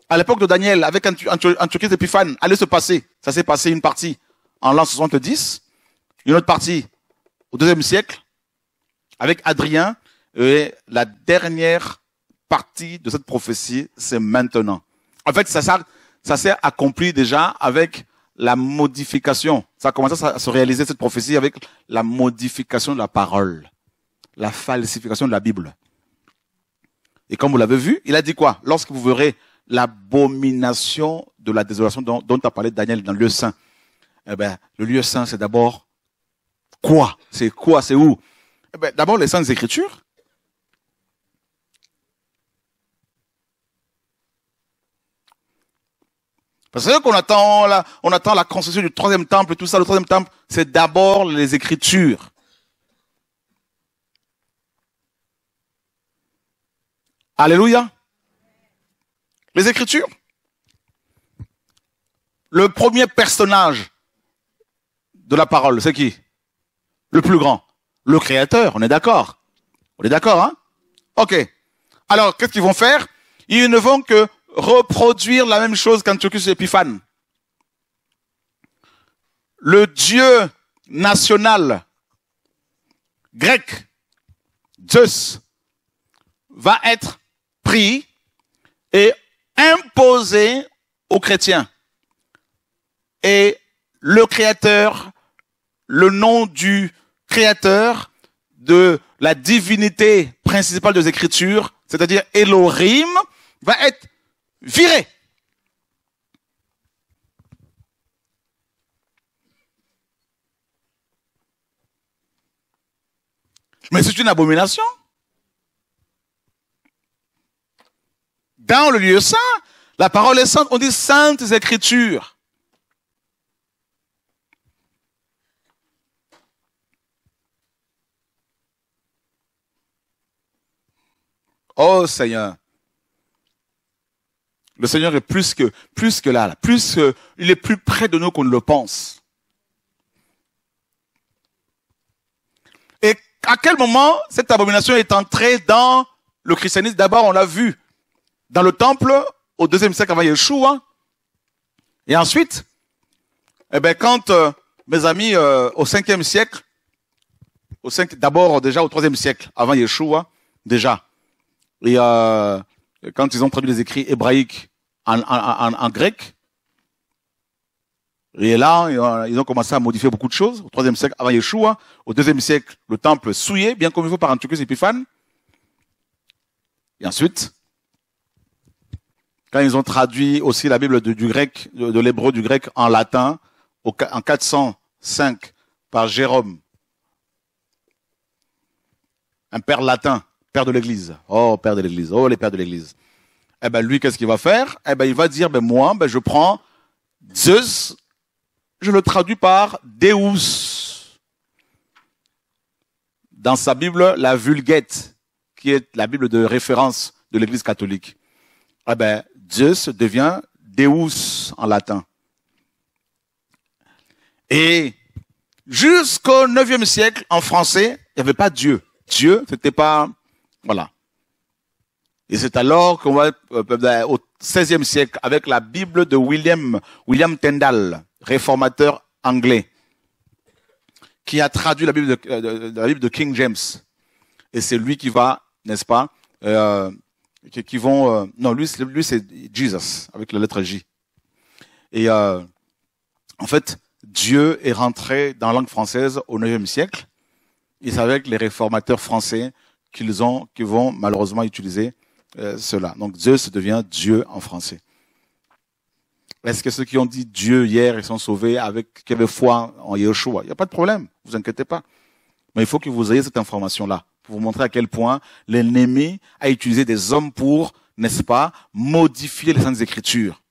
à l'époque de Daniel, avec Antiochus Épiphane, allait se passer. Ça s'est passé une partie en l'an 70, une autre partie au deuxième siècle, avec Adrien, et la dernière partie de cette prophétie, c'est maintenant. En fait, ça, s'est accompli déjà avec la modification. Ça a commencé à se réaliser cette prophétie avec la modification de la parole, la falsification de la Bible. Et comme vous l'avez vu, il a dit quoi Lorsque vous verrez l'abomination de la désolation dont, dont a parlé Daniel dans le lieu saint, eh ben, le lieu saint, c'est d'abord quoi C'est quoi C'est où eh ben, D'abord les saintes écritures, Parce que qu'on attend là, on attend la construction du troisième temple, tout ça. Le troisième temple, c'est d'abord les Écritures. Alléluia. Les Écritures. Le premier personnage de la parole, c'est qui Le plus grand. Le Créateur, on est d'accord. On est d'accord, hein Ok. Alors, qu'est-ce qu'ils vont faire Ils ne vont que reproduire la même chose qu'Antiochus Epiphane. Le dieu national grec, Zeus, va être pris et imposé aux chrétiens. Et le créateur, le nom du créateur de la divinité principale des Écritures, c'est-à-dire Elohim, va être viré. Mais c'est une abomination. Dans le lieu saint, la parole est sainte, on dit saintes écritures. Oh Seigneur, le Seigneur est plus que, plus que là, plus, il est plus près de nous qu'on ne le pense. Et à quel moment cette abomination est entrée dans le christianisme D'abord, on l'a vu dans le temple au deuxième siècle avant Yeshua. Et ensuite, eh ben, quand euh, mes amis au euh, au cinquième siècle, au d'abord déjà au troisième siècle avant Yeshua, déjà, y a euh, quand ils ont traduit les écrits hébraïques en, grec, et là, euh, ils ont commencé à modifier beaucoup de choses. Au troisième siècle, avant Yeshua, au deuxième siècle, le temple souillé, bien comme il par Antiochus Épiphane. Et ensuite, quand ils ont traduit aussi la Bible de, du grec, l'hébreu du grec en latin, en 405 par Jérôme, un père latin, père de l'Église. Oh, père de l'Église. Oh, les pères de l'Église eh ben lui, qu'est-ce qu'il va faire Eh ben il va dire, ben moi, ben je prends Zeus, je le traduis par Deus. Dans sa Bible, la Vulgate, qui est la Bible de référence de l'Église catholique, eh ben Zeus devient Deus en latin. Et jusqu'au 9e siècle, en français, il n'y avait pas Dieu. Dieu, c'était pas, voilà. Et c'est alors qu'on va, euh, euh, ben, au XVIe siècle, avec la Bible de William, William Tyndall, réformateur anglais, qui a traduit la Bible de, euh, la Bible de King James. Et c'est lui qui va, n'est-ce pas, euh, qui, vont, non, lui, lui c'est Jesus, avec la lettre J. Et euh, en fait, Dieu est rentré dans la langue française au 9e siècle. Et c'est avec les réformateurs français qu'ils ont, qu'ils vont malheureusement utiliser euh, cela. Donc Dieu, se devient Dieu en français. Est-ce que ceux qui ont dit Dieu hier, ils sont sauvés avec quelle foi en Yeshua Il n'y a pas de problème, vous inquiétez pas. Mais il faut que vous ayez cette information-là pour vous montrer à quel point l'ennemi a utilisé des hommes pour, n'est-ce pas, modifier les saintes écritures.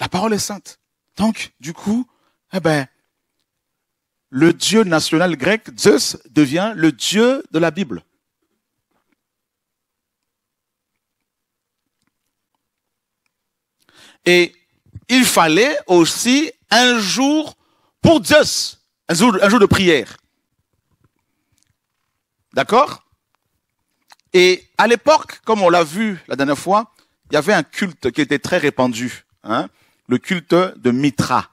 La parole est sainte. Donc, du coup, eh ben, le dieu national grec, Zeus, devient le dieu de la Bible. Et il fallait aussi un jour pour Zeus, un jour, de prière. D'accord Et à l'époque, comme on l'a vu la dernière fois, il y avait un culte qui était très répandu, hein, le culte de Mitra.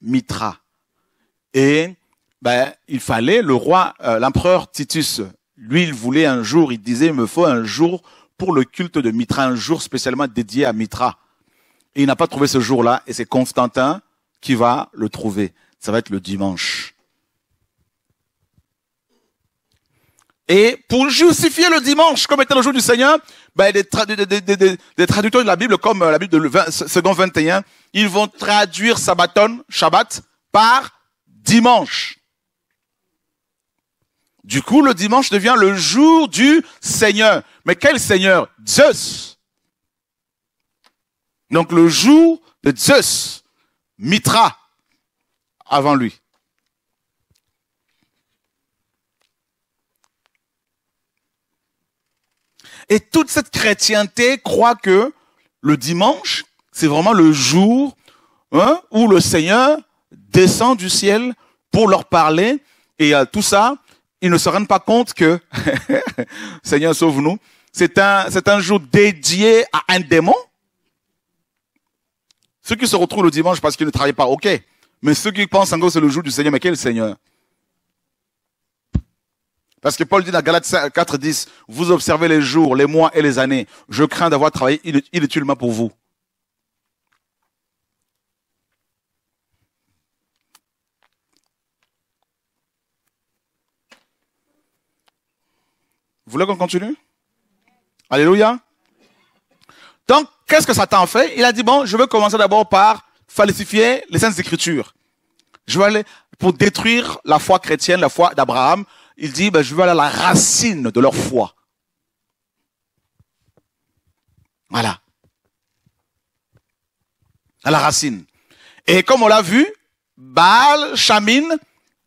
Mitra. Et ben, il fallait le roi, euh, l'empereur Titus, lui, il voulait un jour, il disait, il me faut un jour pour le culte de Mitra, un jour spécialement dédié à Mitra. Et il n'a pas trouvé ce jour-là, et c'est Constantin qui va le trouver. Ça va être le dimanche. Et pour justifier le dimanche comme étant le jour du Seigneur, ben, des, des, traducteurs de la Bible, comme euh, la Bible de 20, second 21, ils vont traduire Sabbaton, Shabbat, par dimanche. Du coup, le dimanche devient le jour du Seigneur. Mais quel Seigneur Zeus. Donc le jour de Zeus, Mitra, avant lui. Et toute cette chrétienté croit que le dimanche, c'est vraiment le jour hein, où le Seigneur descend du ciel pour leur parler. Et tout ça, ils ne se rendent pas compte que, [laughs] Seigneur, sauve-nous, c'est un, c'est un jour dédié à un démon. Ceux qui se retrouvent le dimanche parce qu'ils ne travaillent pas, ok. Mais ceux qui pensent encore c'est le jour du Seigneur, mais quel Seigneur parce que Paul dit dans Galates 4, 10, vous observez les jours, les mois et les années. Je crains d'avoir travaillé inutilement pour vous. Vous voulez qu'on continue Alléluia. Donc, qu'est-ce que Satan fait Il a dit, bon, je veux commencer d'abord par falsifier les saintes écritures. Je vais aller pour détruire la foi chrétienne, la foi d'Abraham, il dit, ben, je veux aller à la racine de leur foi. Voilà. À la racine. Et comme on l'a vu, Baal, Shamin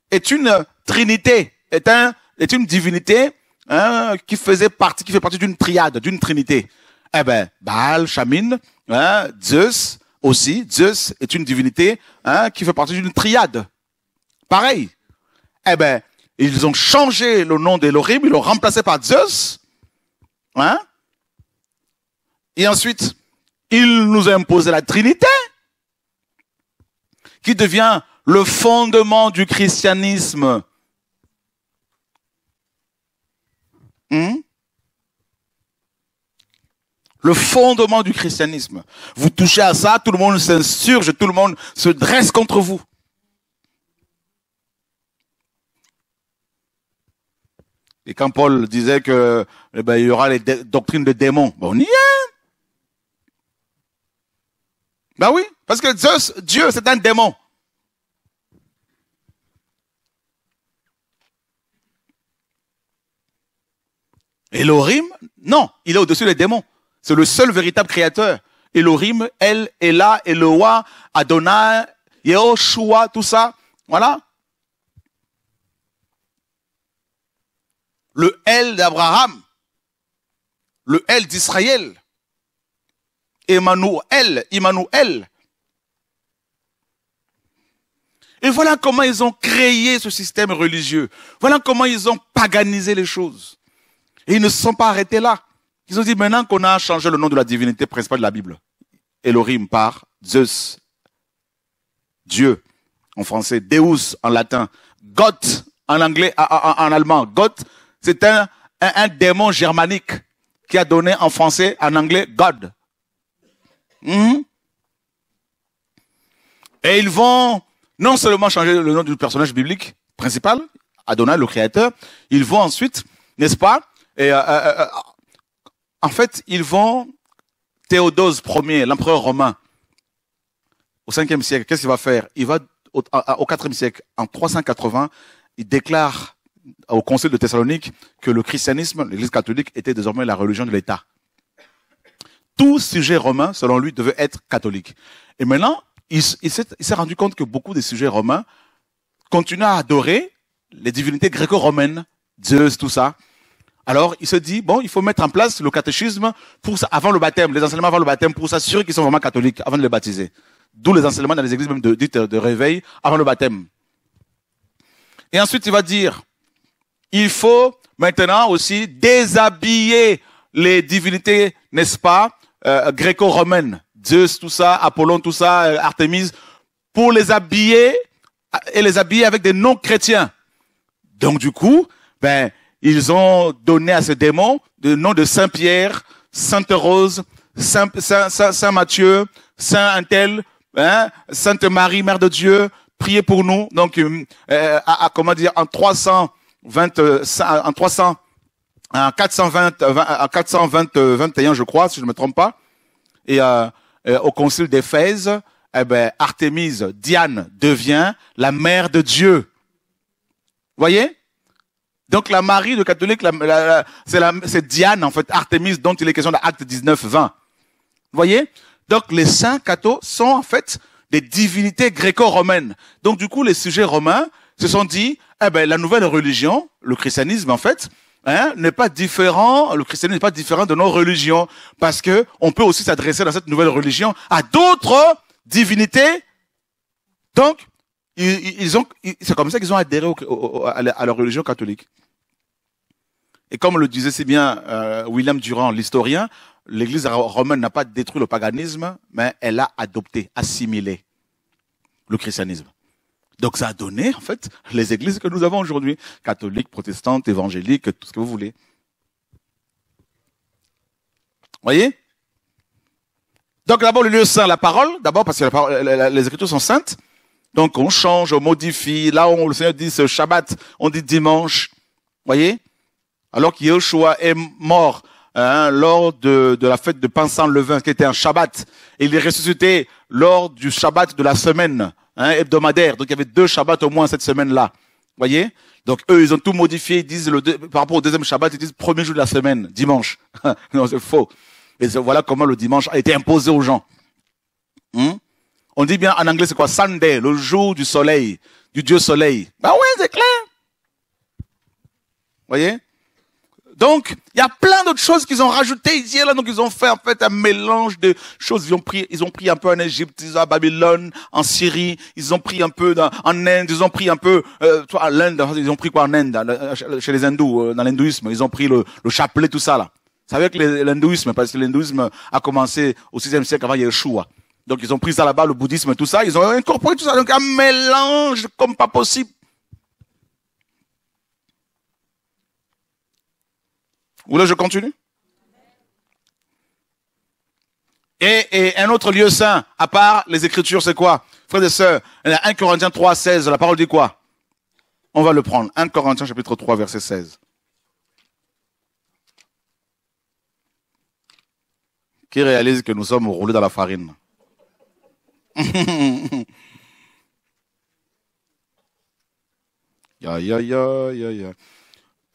est une trinité, est, un, est une divinité hein, qui faisait partie, qui fait partie d'une triade, d'une trinité. Eh ben, Baal, Shamin, hein, Zeus aussi, Zeus est une divinité hein, qui fait partie d'une triade. Pareil. Eh ben, ils ont changé le nom de l'horrible, ils l'ont remplacé par Zeus. Hein? Et ensuite, ils nous ont imposé la Trinité, qui devient le fondement du christianisme. Hmm? Le fondement du christianisme. Vous touchez à ça, tout le monde s'insurge, tout le monde se dresse contre vous. Et quand Paul disait que eh ben, il y aura les doctrines de démons, ben on y est. Ben oui, parce que Dieu, Dieu c'est un démon. Elohim, non, il est au-dessus des démons. C'est le seul véritable créateur. Elohim, El, Elah, Eloah, Adonai, Yehoshua, tout ça. Voilà. le L d'Abraham, le L d'Israël, Emmanuel, Emmanuel. Et voilà comment ils ont créé ce système religieux. Voilà comment ils ont paganisé les choses. Et ils ne se sont pas arrêtés là. Ils ont dit maintenant qu'on a changé le nom de la divinité principale de la Bible, rime par Zeus, Dieu en français, Deus en latin, Gott en anglais, en, allemand, Gott, c'est un, un, démon germanique qui a donné en français, en anglais, God. Mhm. Et ils vont non seulement changer le nom du personnage biblique principal, Adonai, le créateur, ils vont ensuite, n'est-ce pas, et, euh, euh, euh, en fait, ils vont Théodose Ier, l'empereur romain, au 5e siècle, qu'est-ce qu'il va faire Il va au, au 4e siècle, en 380, il déclare au conseil de Thessalonique que le christianisme, l'Église catholique, était désormais la religion de l'État. Tout sujet romain, selon lui, devait être catholique. Et maintenant, il, s'est rendu compte que beaucoup des sujets romains continuaient à adorer les divinités gréco-romaines, Zeus, tout ça. Alors, il se dit, bon, il faut mettre en place le catéchisme pour, avant le baptême, les enseignements avant le baptême, pour s'assurer qu'ils sont vraiment catholiques, avant de les baptiser. D'où les enseignements dans les églises même dites de réveil, avant le baptême. Et ensuite, il va dire, il faut maintenant aussi déshabiller les divinités, n'est-ce pas, euh, gréco-romaines, Zeus, tout ça, Apollon, tout ça, euh, Artemis, pour les habiller et les habiller avec des noms chrétiens Donc du coup, ben ils ont donné à ce démon le nom de Saint Pierre, Sainte Rose, Saint, Saint, Saint, Matthieu, Saint Antel, hein, Sainte Marie, Mère de Dieu, priez pour nous. Donc, euh, à, à, comment dire, en 300 25, euh, en 300, en 420, en 421, euh, je crois, si je ne me trompe pas, et euh, euh, au concile d'Éphèse, eh ben, Artémise, Diane devient la mère de Dieu. Voyez Donc la Marie de catholique, la, la, la, c'est Diane en fait, Artemis, dont il est question dans Acte 19, 20. Voyez Donc les saints cathos sont en fait des divinités gréco-romaines. Donc du coup, les sujets romains, se sont dit, eh ben, la nouvelle religion, le christianisme en fait, hein, n'est pas différent, le christianisme n'est pas différent de nos religions, parce que on peut aussi s'adresser dans cette nouvelle religion à d'autres divinités. Donc, ils, ont, c'est comme ça qu'ils ont adhéré à leur religion catholique. Et comme le disait si bien euh, William Durand, l'historien, l'Église romaine n'a pas détruit le paganisme, mais elle a adopté, assimilé le christianisme. Donc ça a donné, en fait, les églises que nous avons aujourd'hui, catholiques, protestantes, évangéliques, tout ce que vous voulez. Voyez Donc d'abord le lieu saint, la parole, d'abord parce que les écritures sont saintes. Donc on change, on modifie. Là où le Seigneur dit ce Shabbat, on dit dimanche. Voyez Alors que est mort hein, lors de, la fête de pain sans levain, qui était un Shabbat. il est ressuscité lors du Shabbat de la semaine. Hein, hebdomadaire. Donc il y avait deux Shabbats au moins cette semaine-là. Voyez Donc eux, ils ont tout modifié. Ils disent le par rapport au deuxième Shabbat, ils disent premier jour de la semaine, dimanche. [laughs] non, c'est faux. Et voilà comment le dimanche a été imposé aux gens. Hmm? On dit bien en anglais, c'est quoi Sunday, le jour du soleil, du Dieu soleil. Ben bah oui, c'est clair. Voyez donc, il y a plein d'autres choses qu'ils ont rajoutées ici et là. Donc, ils ont fait en fait un mélange de choses. Ils ont pris, ils ont pris un peu en Égypte, ils ont à Babylone, en Syrie, ils ont pris un peu en Inde, ils ont pris un peu euh, à l'Inde. Ils ont pris quoi en Inde, hein, chez les hindous, euh, dans l'hindouisme. Ils ont pris le, chapelet, tout ça là. dire que l'hindouisme, parce que l'hindouisme a commencé au 6e siècle avant Yeshua. Donc ils ont pris ça là-bas, le bouddhisme, tout ça, ils ont incorporé tout ça. Donc un mélange comme pas possible Vous voulez je continue et, un autre lieu saint, à part les Écritures, c'est quoi Frères et sœurs, 1 Corinthiens 3, 16, la parole dit quoi On va le prendre. 1 Corinthiens chapitre 3, verset 16. Qui réalise que nous sommes roulés dans la farine [laughs] Ya, ya, ya, ya, ya.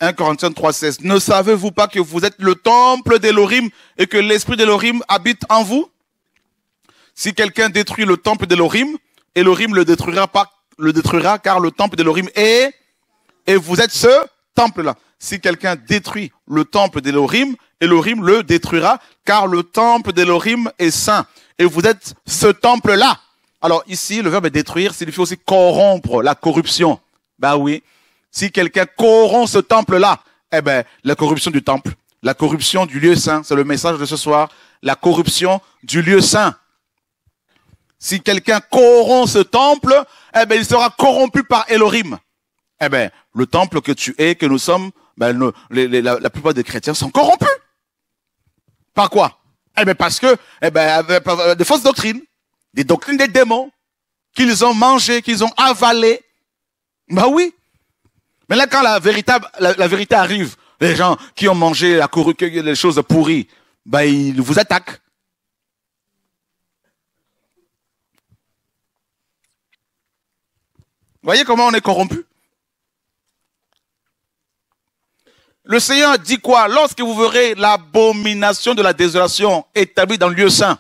1 hein, Corinthiens 3,16. Ne savez-vous pas que vous êtes le temple d'Elohim et que l'esprit d'Elohim habite en vous? Si quelqu'un détruit le temple d'Elohim, Elohim le détruira pas, le détruira car le temple d'Elohim est, et vous êtes ce temple-là. Si quelqu'un détruit le temple d'Elohim, Elohim le détruira car le temple d'Elohim est saint. Et vous êtes ce temple-là. Alors ici, le verbe détruire signifie aussi corrompre, la corruption. Bah oui si quelqu'un corrompt ce temple-là, eh ben, la corruption du temple, la corruption du lieu saint, c'est le message de ce soir, la corruption du lieu saint. Si quelqu'un corrompt ce temple, eh ben, il sera corrompu par Elohim. Eh ben, le temple que tu es, que nous sommes, ben, la, plupart des chrétiens sont corrompus. Par quoi Eh ben, parce que, eh ben, euh, des fausses doctrines, des doctrines des démons, qu'ils ont mangé, qu'ils ont avalé. Ben oui, mais là, quand la véritable la, vérité arrive, les gens qui ont mangé la cour les choses pourries, ben, ils vous attaquent. Voyez comment on est corrompu. Le Seigneur dit quoi Lorsque vous verrez l'abomination de la désolation établie dans le lieu saint,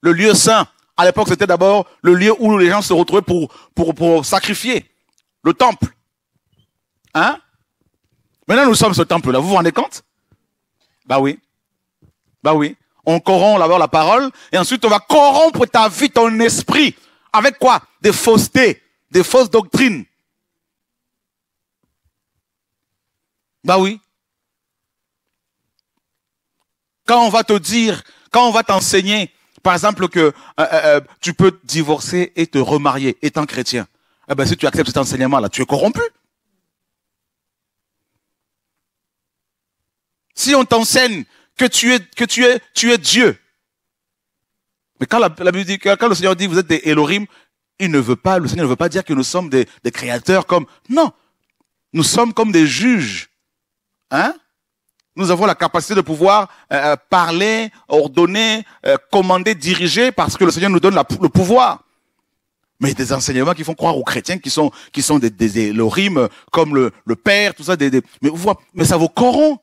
le lieu saint, à l'époque, c'était d'abord le lieu où les gens se retrouvaient pour, pour, pour sacrifier, le temple. Hein Maintenant, nous sommes ce temple-là. Vous vous rendez compte Bah oui. Bah oui. On corrompt d'abord la parole et ensuite on va corrompre ta vie, ton esprit. Avec quoi Des faussetés, des fausses doctrines. Bah oui. Quand on va te dire, quand on va t'enseigner, par exemple, que euh, euh, euh, tu peux divorcer et te remarier étant chrétien, eh ben, si tu acceptes cet enseignement-là, tu es corrompu. Si on t'enseigne que tu es, que tu es, tu es Dieu. Mais quand la, quand le Seigneur dit vous êtes des Elohim, il ne veut pas, le Seigneur ne veut pas dire que nous sommes des, créateurs comme, non. Nous sommes comme des juges. Hein? Nous avons la capacité de pouvoir euh, euh, parler, ordonner, euh, commander, diriger parce que le Seigneur nous donne le pouvoir. Mais des enseignements qui font croire aux chrétiens qui sont qui sont des, Elohim comme le, le père, tout ça. Des, des, mais, mais ça vous corrompt.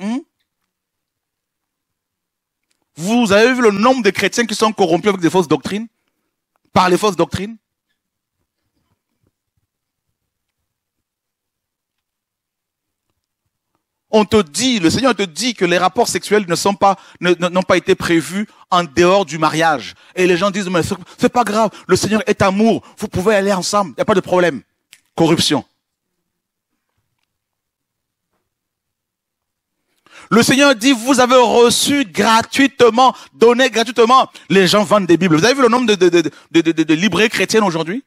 Hmm? Vous avez vu le nombre de chrétiens qui sont corrompus avec des fausses doctrines Par les fausses doctrines On te dit, le Seigneur te dit que les rapports sexuels ne sont pas, n'ont pas été prévus en dehors du mariage. Et les gens disent, mais c'est pas grave, le Seigneur est amour, vous pouvez aller ensemble, il n'y a pas de problème. Corruption. Le Seigneur dit, vous avez reçu gratuitement, donné gratuitement. Les gens vendent des Bibles. Vous avez vu le nombre de, de, de, librairies chrétiennes aujourd'hui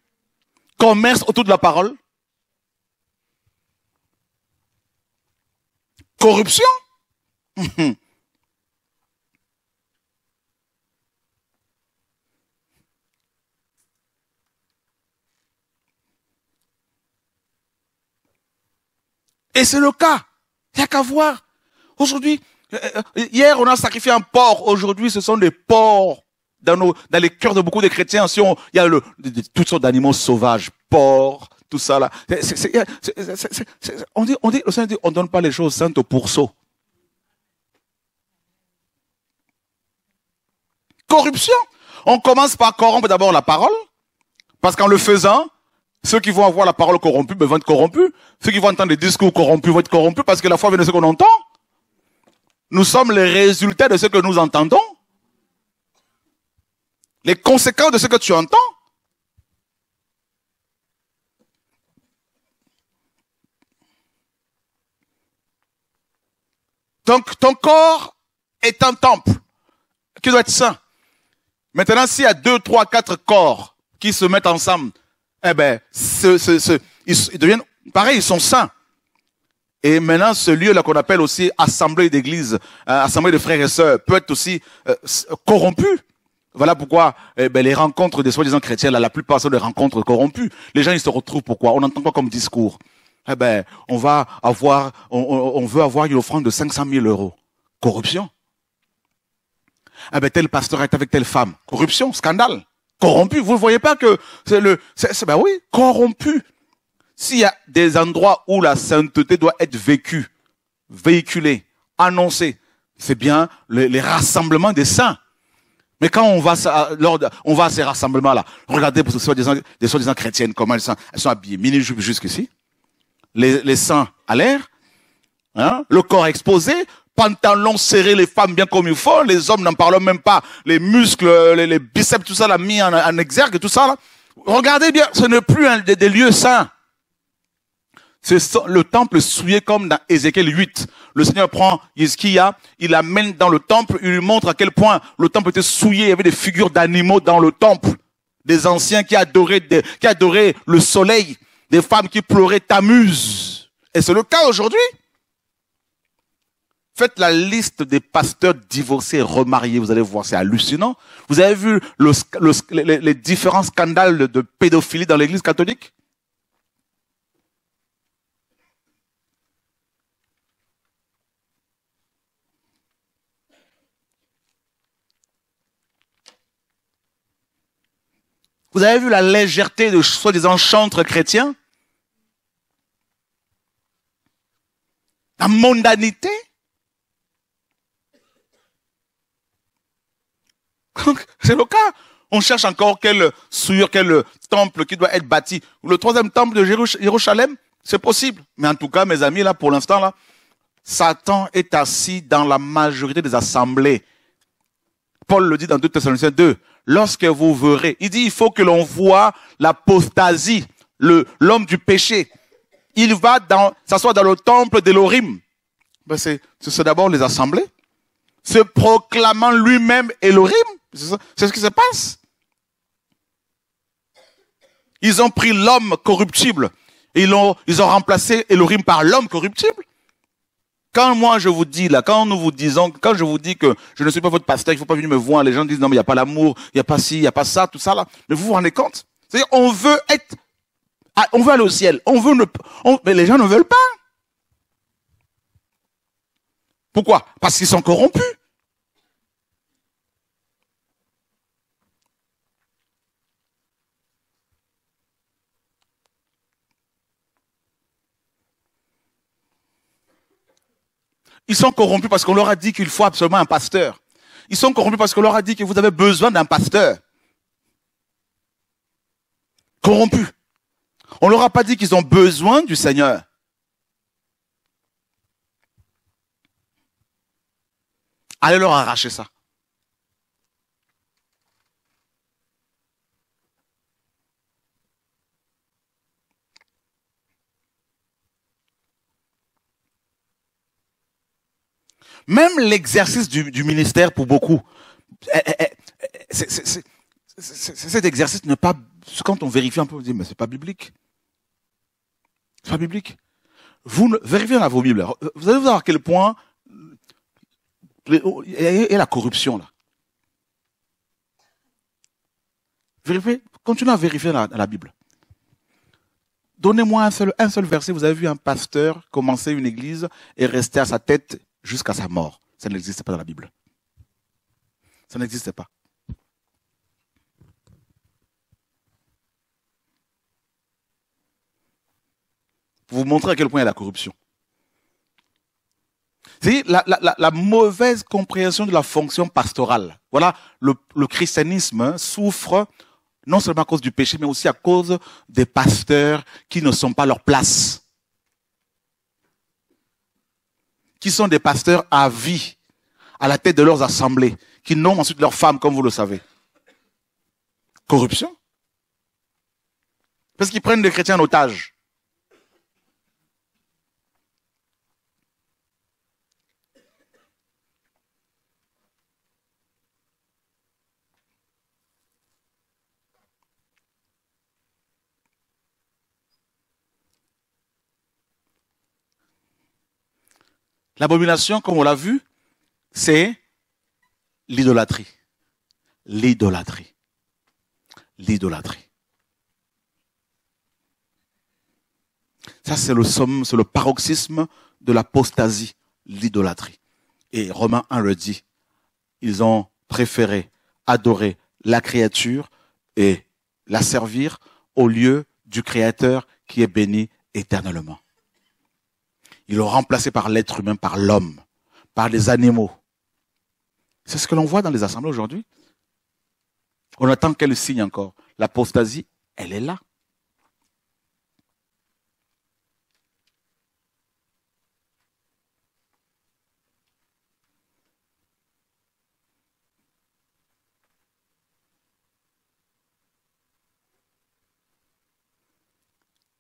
Commerce autour de la parole Corruption [laughs] Et c'est le cas. Il n'y a qu'à voir. Aujourd'hui, euh, euh, hier, on a sacrifié un porc. Aujourd'hui, ce sont des porcs. Dans, nos, dans les cœurs de beaucoup de chrétiens, si il y a le, toutes sortes d'animaux sauvages, porcs, tout ça là. On dit, on dit, on donne pas les choses saintes aux pourceaux. Corruption. On commence par corrompre d'abord la parole, parce qu'en le faisant, ceux qui vont avoir la parole corrompue ben, vont être corrompus. Ceux qui vont entendre des discours corrompus vont être corrompus parce que la foi vient de ce qu'on entend. Nous sommes les résultats de ce que nous entendons. Les conséquences de ce que tu entends. Donc, ton corps est un temple qui doit être saint. Maintenant, s'il y a deux, trois, quatre corps qui se mettent ensemble, eh ben, ce, ils deviennent, pareil, ils sont saints. Et maintenant, ce lieu-là qu'on appelle aussi assemblée d'église, euh, assemblée de frères et sœurs, peut être aussi euh, corrompu. Voilà pourquoi eh ben, les rencontres des soi-disant chrétiens, là, la plupart sont des rencontres corrompues. Les gens, ils se retrouvent pourquoi On n'entend pas comme discours Eh ben, on va avoir, on, veut avoir une offrande de 500 000 euros. Corruption. Eh ben, tel pasteur est avec telle femme. Corruption, scandale. Corrompu. Vous ne voyez pas que c'est le, c'est, ben oui, corrompu. S'il y a des endroits où la sainteté doit être vécue, véhiculée, annoncée, c'est bien les, rassemblements des saints. Mais quand on va, lors on va à ces rassemblements-là, regardez pour ce sont des soi-disant chrétiennes, comment elles sont, elles sont habillées, mini-jupes jusqu'ici, les, saints à l'air, hein, le corps exposé, pantalons serré, les femmes bien comme il faut, les hommes n'en parlent même pas, les muscles, les, biceps, tout ça, la mis en, exergue, tout ça. Là. Regardez bien, ce n'est plus un, des lieux saints. C'est le temple souillé comme dans Ézéchiel 8. Le Seigneur prend Yeskia, il l'amène dans le temple, il lui montre à quel point le temple était souillé, il y avait des figures d'animaux dans le temple, des anciens qui adoraient, adoraient le soleil, des femmes qui pleuraient Tamuse. Et c'est le cas aujourd'hui. Faites la liste des pasteurs divorcés remariés, vous allez voir, c'est hallucinant. Vous avez vu les différents scandales de pédophilie dans l'église catholique Vous avez vu la légèreté de soi-disant chantres chrétiens La mondanité C'est le cas. On cherche encore quel sur quel temple qui doit être bâti. Le troisième temple de Jérusalem, c'est possible. Mais en tout cas, mes amis, là, pour l'instant, là, Satan est assis dans la majorité des assemblées. Paul le dit dans 2 Thessaloniciens 2 lorsque vous verrez. Il dit, il faut que l'on voit l'apostasie, le, l'homme du péché. Il va dans, soit dans le temple d'Elohim. Ben c'est, c'est d'abord les assemblées. Se proclamant lui-même Elohim. C'est, ce qui se passe. Ils ont pris l'homme corruptible. Et ils, ont, ils ont remplacé Elohim par l'homme corruptible. Quand moi je vous dis là, quand nous vous disons, quand je vous dis que je ne suis pas votre pasteur, il faut pas venir me voir, les gens disent non mais il n'y a pas l'amour, il n'y a pas ci, il n'y a pas ça, tout ça là. Mais vous vous rendez compte C'est-à-dire on veut être, on veut aller au ciel, on veut ne, on, mais les gens ne veulent pas. Pourquoi Parce qu'ils sont corrompus. Ils sont corrompus parce qu'on leur a dit qu'il faut absolument un pasteur. Ils sont corrompus parce qu'on leur a dit que vous avez besoin d'un pasteur. Corrompus. On leur a pas dit qu'ils ont besoin du Seigneur. Allez leur arracher ça. Même l'exercice du, ministère pour beaucoup, eh, eh, eh, cet exercice ne pas, quand on vérifie un peu, on se dit, mais c'est pas biblique. C'est pas biblique. Vous ne, vérifiez dans vos Bibles. Euh, vous allez voir à quel point et euh, la corruption là. Vérifiez, continuez à vérifier la, la Bible. Donnez-moi un seul, un seul verset. Vous avez vu un pasteur commencer une église et rester à sa tête jusqu'à sa mort. Ça n'existe pas dans la Bible. Ça n'existe pas. Pour vous montrer à quel point il y a la corruption. C'est la, mauvaise compréhension de la fonction pastorale. Voilà, le, le christianisme souffre non seulement à cause du péché, mais aussi à cause des pasteurs qui ne sont pas à leur place. qui sont des pasteurs à vie, à la tête de leurs assemblées, qui nomment ensuite leurs femmes, comme vous le savez. Corruption. Parce qu'ils prennent des chrétiens en otage. L'abomination, comme on l'a vu, c'est l'idolâtrie. L'idolâtrie. L'idolâtrie. Ça, c'est le somme, c'est le paroxysme de l'apostasie, l'idolâtrie. Et Romains 1 le dit. Ils ont préféré adorer la créature et la servir au lieu du Créateur qui est béni éternellement. Il l'ont remplacé par l'être humain, par l'homme, par les animaux. C'est ce que l'on voit dans les assemblées aujourd'hui. On attend qu'elle signe encore. L'apostasie, elle est là.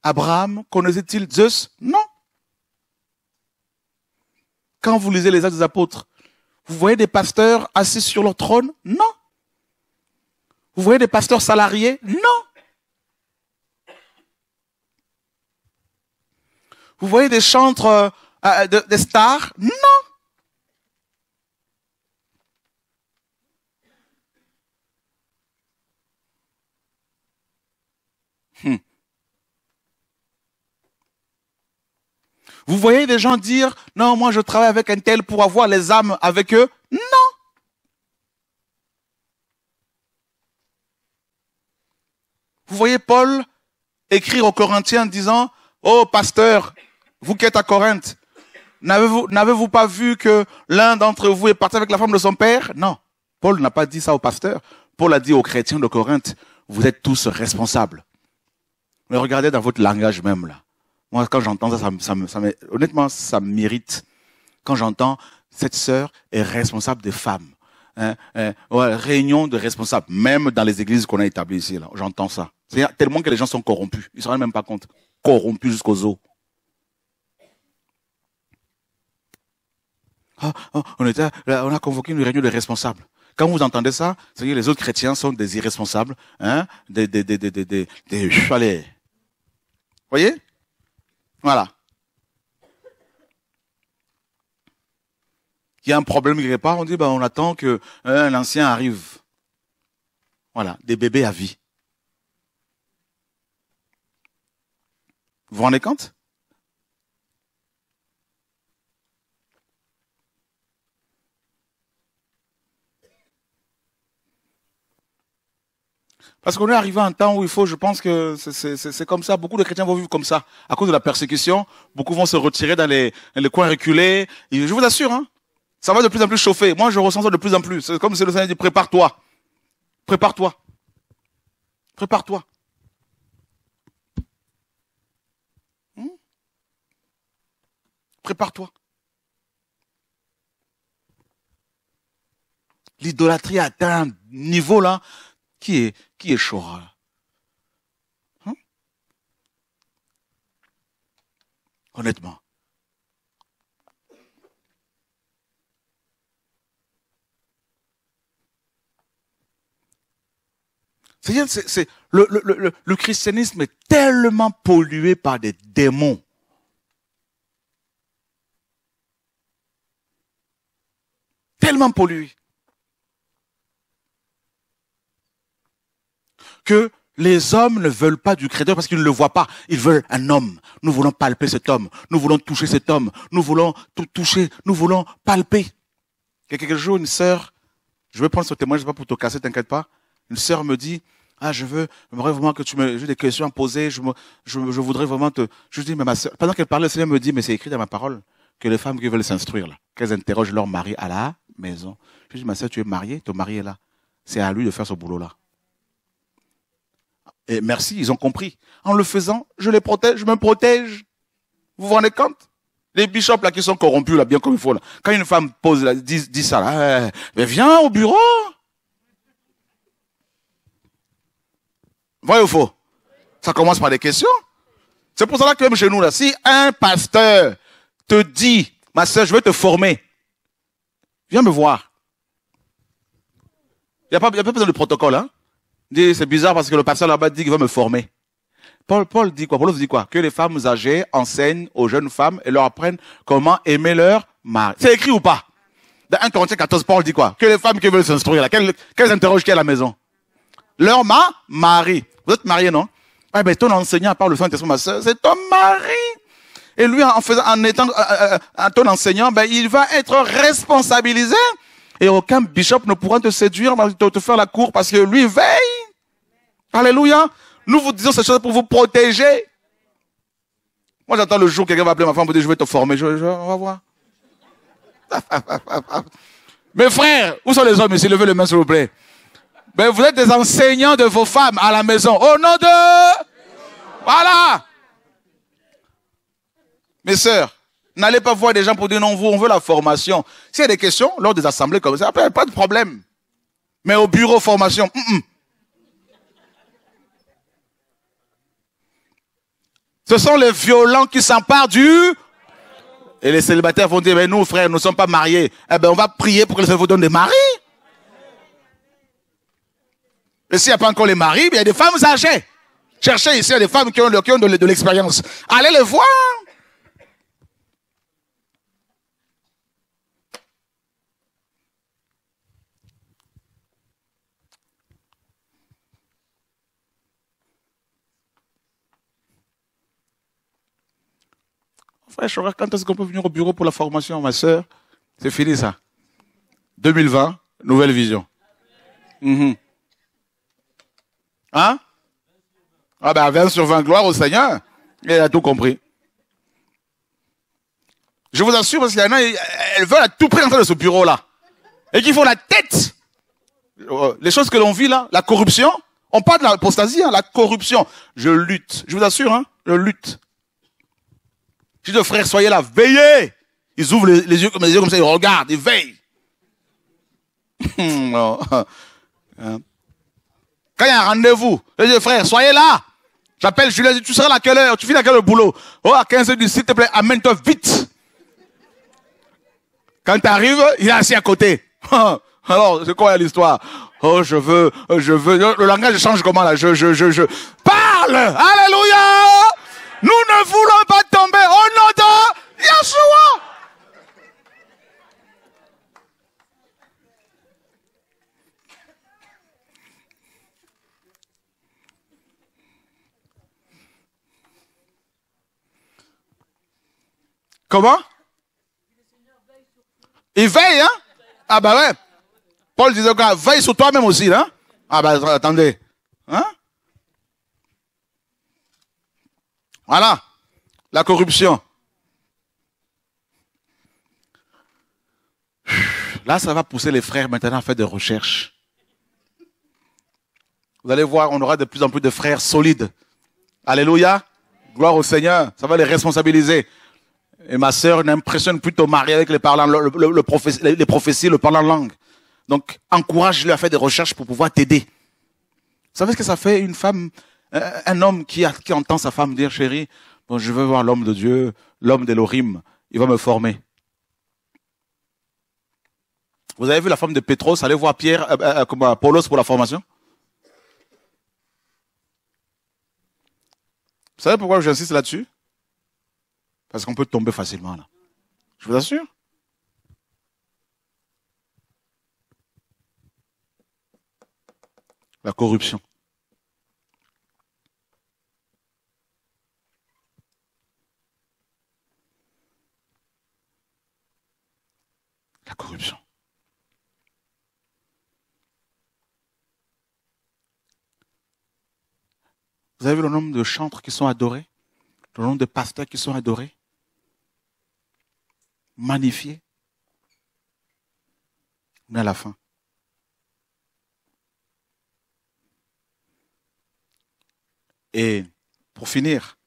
Abraham connaissait-il Zeus Non quand vous lisez les actes des apôtres, vous voyez des pasteurs assis sur leur trône Non. Vous voyez des pasteurs salariés Non. Vous voyez des chantres, euh, euh, de, des stars Non. Vous voyez des gens dire, non, moi je travaille avec un tel pour avoir les âmes avec eux. Non. Vous voyez Paul écrire aux Corinthiens en disant, oh pasteur, vous qui êtes à Corinthe, n'avez-vous, n'avez-vous pas vu que l'un d'entre vous est parti avec la femme de son père? Non. Paul n'a pas dit ça au pasteur. Paul a dit aux chrétiens de Corinthe, vous êtes tous responsables. Mais regardez dans votre langage même là. Moi, quand j'entends ça, ça, ça, ça, honnêtement, ça mérite. Quand j'entends cette sœur est responsable des femmes. Hein, hein. réunion de responsables, même dans les églises qu'on a établies ici, là, j'entends ça. C'est tellement que les gens sont corrompus, ils ne se rendent même pas compte, corrompus jusqu'aux os. Ah, ah, on, a convoqué une réunion de responsables. Quand vous entendez ça, c'est que les autres chrétiens sont des irresponsables, hein, des, des, des, Vous voyez voilà. Il y a un problème qui répare. on dit, bah, on attend que l'ancien euh, arrive. Voilà, des bébés à vie. Vous vous rendez compte Parce qu'on est arrivé à un temps où il faut, je pense que c'est comme ça. Beaucoup de chrétiens vont vivre comme ça. À cause de la persécution, beaucoup vont se retirer dans les, coins reculés. je vous assure, hein, ça va de plus en plus chauffer. Moi, je ressens ça de plus en plus. C'est comme si le Seigneur dit, prépare-toi. Prépare-toi. Prépare-toi. Hmm? Prépare-toi. L'idolâtrie atteint un niveau là. Qui est, qui est hein Honnêtement. cest le christianisme est tellement pollué par des démons. Tellement pollué. que les hommes ne veulent pas du Créateur parce qu'ils ne le voient pas. Ils veulent un homme. Nous voulons palper cet homme. Nous voulons toucher cet homme. Nous voulons tout toucher. Nous voulons palper. Il y a jours, une sœur, je vais prendre ce témoignage, pas pour te casser, t'inquiète pas. Une sœur me dit, ah, je veux, vraiment que tu me, j'ai des questions à poser, je, voudrais vraiment te, je dis, mais ma sœur, pendant qu'elle parlait, le Seigneur me dit, mais c'est écrit dans ma parole, que les femmes qui veulent s'instruire, là, qu'elles interrogent leur mari à la maison. Je dis, ma sœur, tu es mariée, ton mari est là. C'est à lui de faire ce boulot-là. Et merci, ils ont compris. En le faisant, je les protège, je me protège. Vous vous rendez compte les bishops là qui sont corrompus là, bien comme il faut là. Quand une femme pose dit, dit ça là, hein, hein, hein, mais viens au bureau. Vrai ou faux Ça commence par des questions. C'est pour ça que même chez nous là, si un pasteur te dit, ma soeur, je veux te former, viens me voir. Il n'y a, a, pas besoin de protocole, hein c'est bizarre parce que le pasteur là-bas dit qu'il va me former. Paul, Paul dit quoi Paul dit quoi Que les femmes âgées enseignent aux jeunes femmes et leur apprennent comment aimer leur mari. C'est écrit ou pas Dans 1 Corinthiens 14, Paul dit quoi Que les femmes qui veulent s'instruire, qu'elles, interrogent qui est à la maison Leur mari. Vous êtes marié non Ah ben ton enseignant par le Saint-Esprit, ma soeur, c'est ton mari. Et lui, en, faisant, en étant euh, euh, euh, ton enseignant, ben, il va être responsabilisé. Et aucun bishop ne pourra te séduire, te faire la cour parce que lui veille Alléluia. Nous vous disons ces choses pour vous protéger. Moi, j'attends le jour où quelqu'un va appeler ma femme pour dire, je vais te former. Je, je, on va voir. [laughs] Mes frères, où sont les hommes ici? Levez les mains, s'il vous plaît. Mais vous êtes des enseignants de vos femmes à la maison. Au nom de... Voilà. Mes sœurs, n'allez pas voir des gens pour dire non, vous, on veut la formation. S'il y a des questions, lors des assemblées comme ça, pas de problème. Mais au bureau formation, Ce sont les violents qui s'emparent du... Et les célibataires vont dire, mais nous, frères, nous ne sommes pas mariés. Eh bien, on va prier pour que le Seigneur vous donne des maris. Et s'il n'y a pas encore les maris, il y a des femmes âgées. Cherchez ici, il y a des femmes qui ont, de l'expérience. Allez les voir. Frère quand est-ce qu'on peut venir au bureau pour la formation, ma sœur C'est fini ça. 2020, nouvelle vision. Mhm. Hein Ah ben 20 sur 20, gloire au Seigneur. elle a tout compris. Je vous assure, parce qu'il y en a, elles veulent à tout prix entrer dans ce bureau-là. Et qui font la tête. Euh, les choses que l'on vit là, la corruption, on parle de l'apostasie, hein, la corruption. Je lutte. Je vous assure, hein, je lutte je dis, frère, soyez là, veillez. Ils ouvrent les, yeux comme yeux comme ça, ils regardent, ils veillent. Hmm, oh. hein. Quand il y a un rendez-vous, je dis, frère, soyez là. J'appelle je lui dis, tu seras là à quelle heure Tu finis à quelle heure le boulot Oh, à 15 h s'il te plaît, amène-toi vite. Quand tu arrives, il est assis à côté. [laughs] Alors, c'est quoi l'histoire Oh, je veux, je veux. Le langage change comment là Je, je, je, je. Parle Alléluia nous ne voulons pas tomber au nom de Yeshua. Comment Il veille, hein Ah bah ouais. Paul disait quoi Veille sur toi-même aussi, hein Ah bah attendez. Hein Voilà la corruption. Là, ça va pousser les frères maintenant à faire des recherches. Vous allez voir, on aura de plus en plus de frères solides. Alléluia. Gloire au Seigneur. Ça va les responsabiliser. Et ma sœur n'impressionne plus ton mari avec les, les prophéties, le parlant langue. Donc, encourage-le à faire des recherches pour pouvoir t'aider. Vous savez ce que ça fait une femme un homme qui, entend sa femme dire, chérie, bon, je veux voir l'homme de Dieu, l'homme Lorim, il va me former. Vous avez vu la femme de Pétros allez voir Pierre, euh, euh, Paulos pour la formation Vous savez pourquoi j'insiste là-dessus Parce qu'on peut tomber facilement là. Je vous assure. La corruption. la corruption. Vous avez vu le nombre de chantres qui sont adorés, le nombre de pasteurs qui sont adorés, magnifiés. On est à la fin. Et pour finir,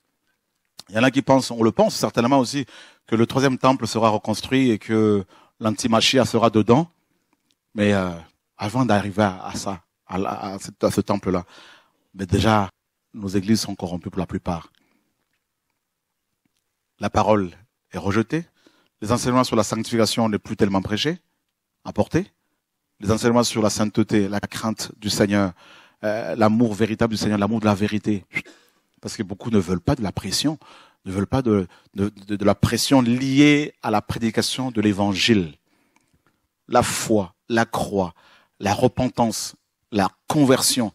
il y en a qui pensent, on le pense certainement aussi, que le troisième temple sera reconstruit et que l'antimachia sera dedans. Mais euh, avant d'arriver à, ça, à, ce, temple-là, mais déjà, nos églises sont corrompues pour la plupart. La parole est rejetée. Les enseignements sur la sanctification n'est plus tellement prêchés, apportés. Les enseignements sur la sainteté, la crainte du Seigneur, euh, l'amour véritable du Seigneur, l'amour de la vérité. Parce que beaucoup ne veulent pas de la pression ne veulent pas de, la pression liée à la prédication de l'évangile. La foi, la croix, la repentance, la conversion,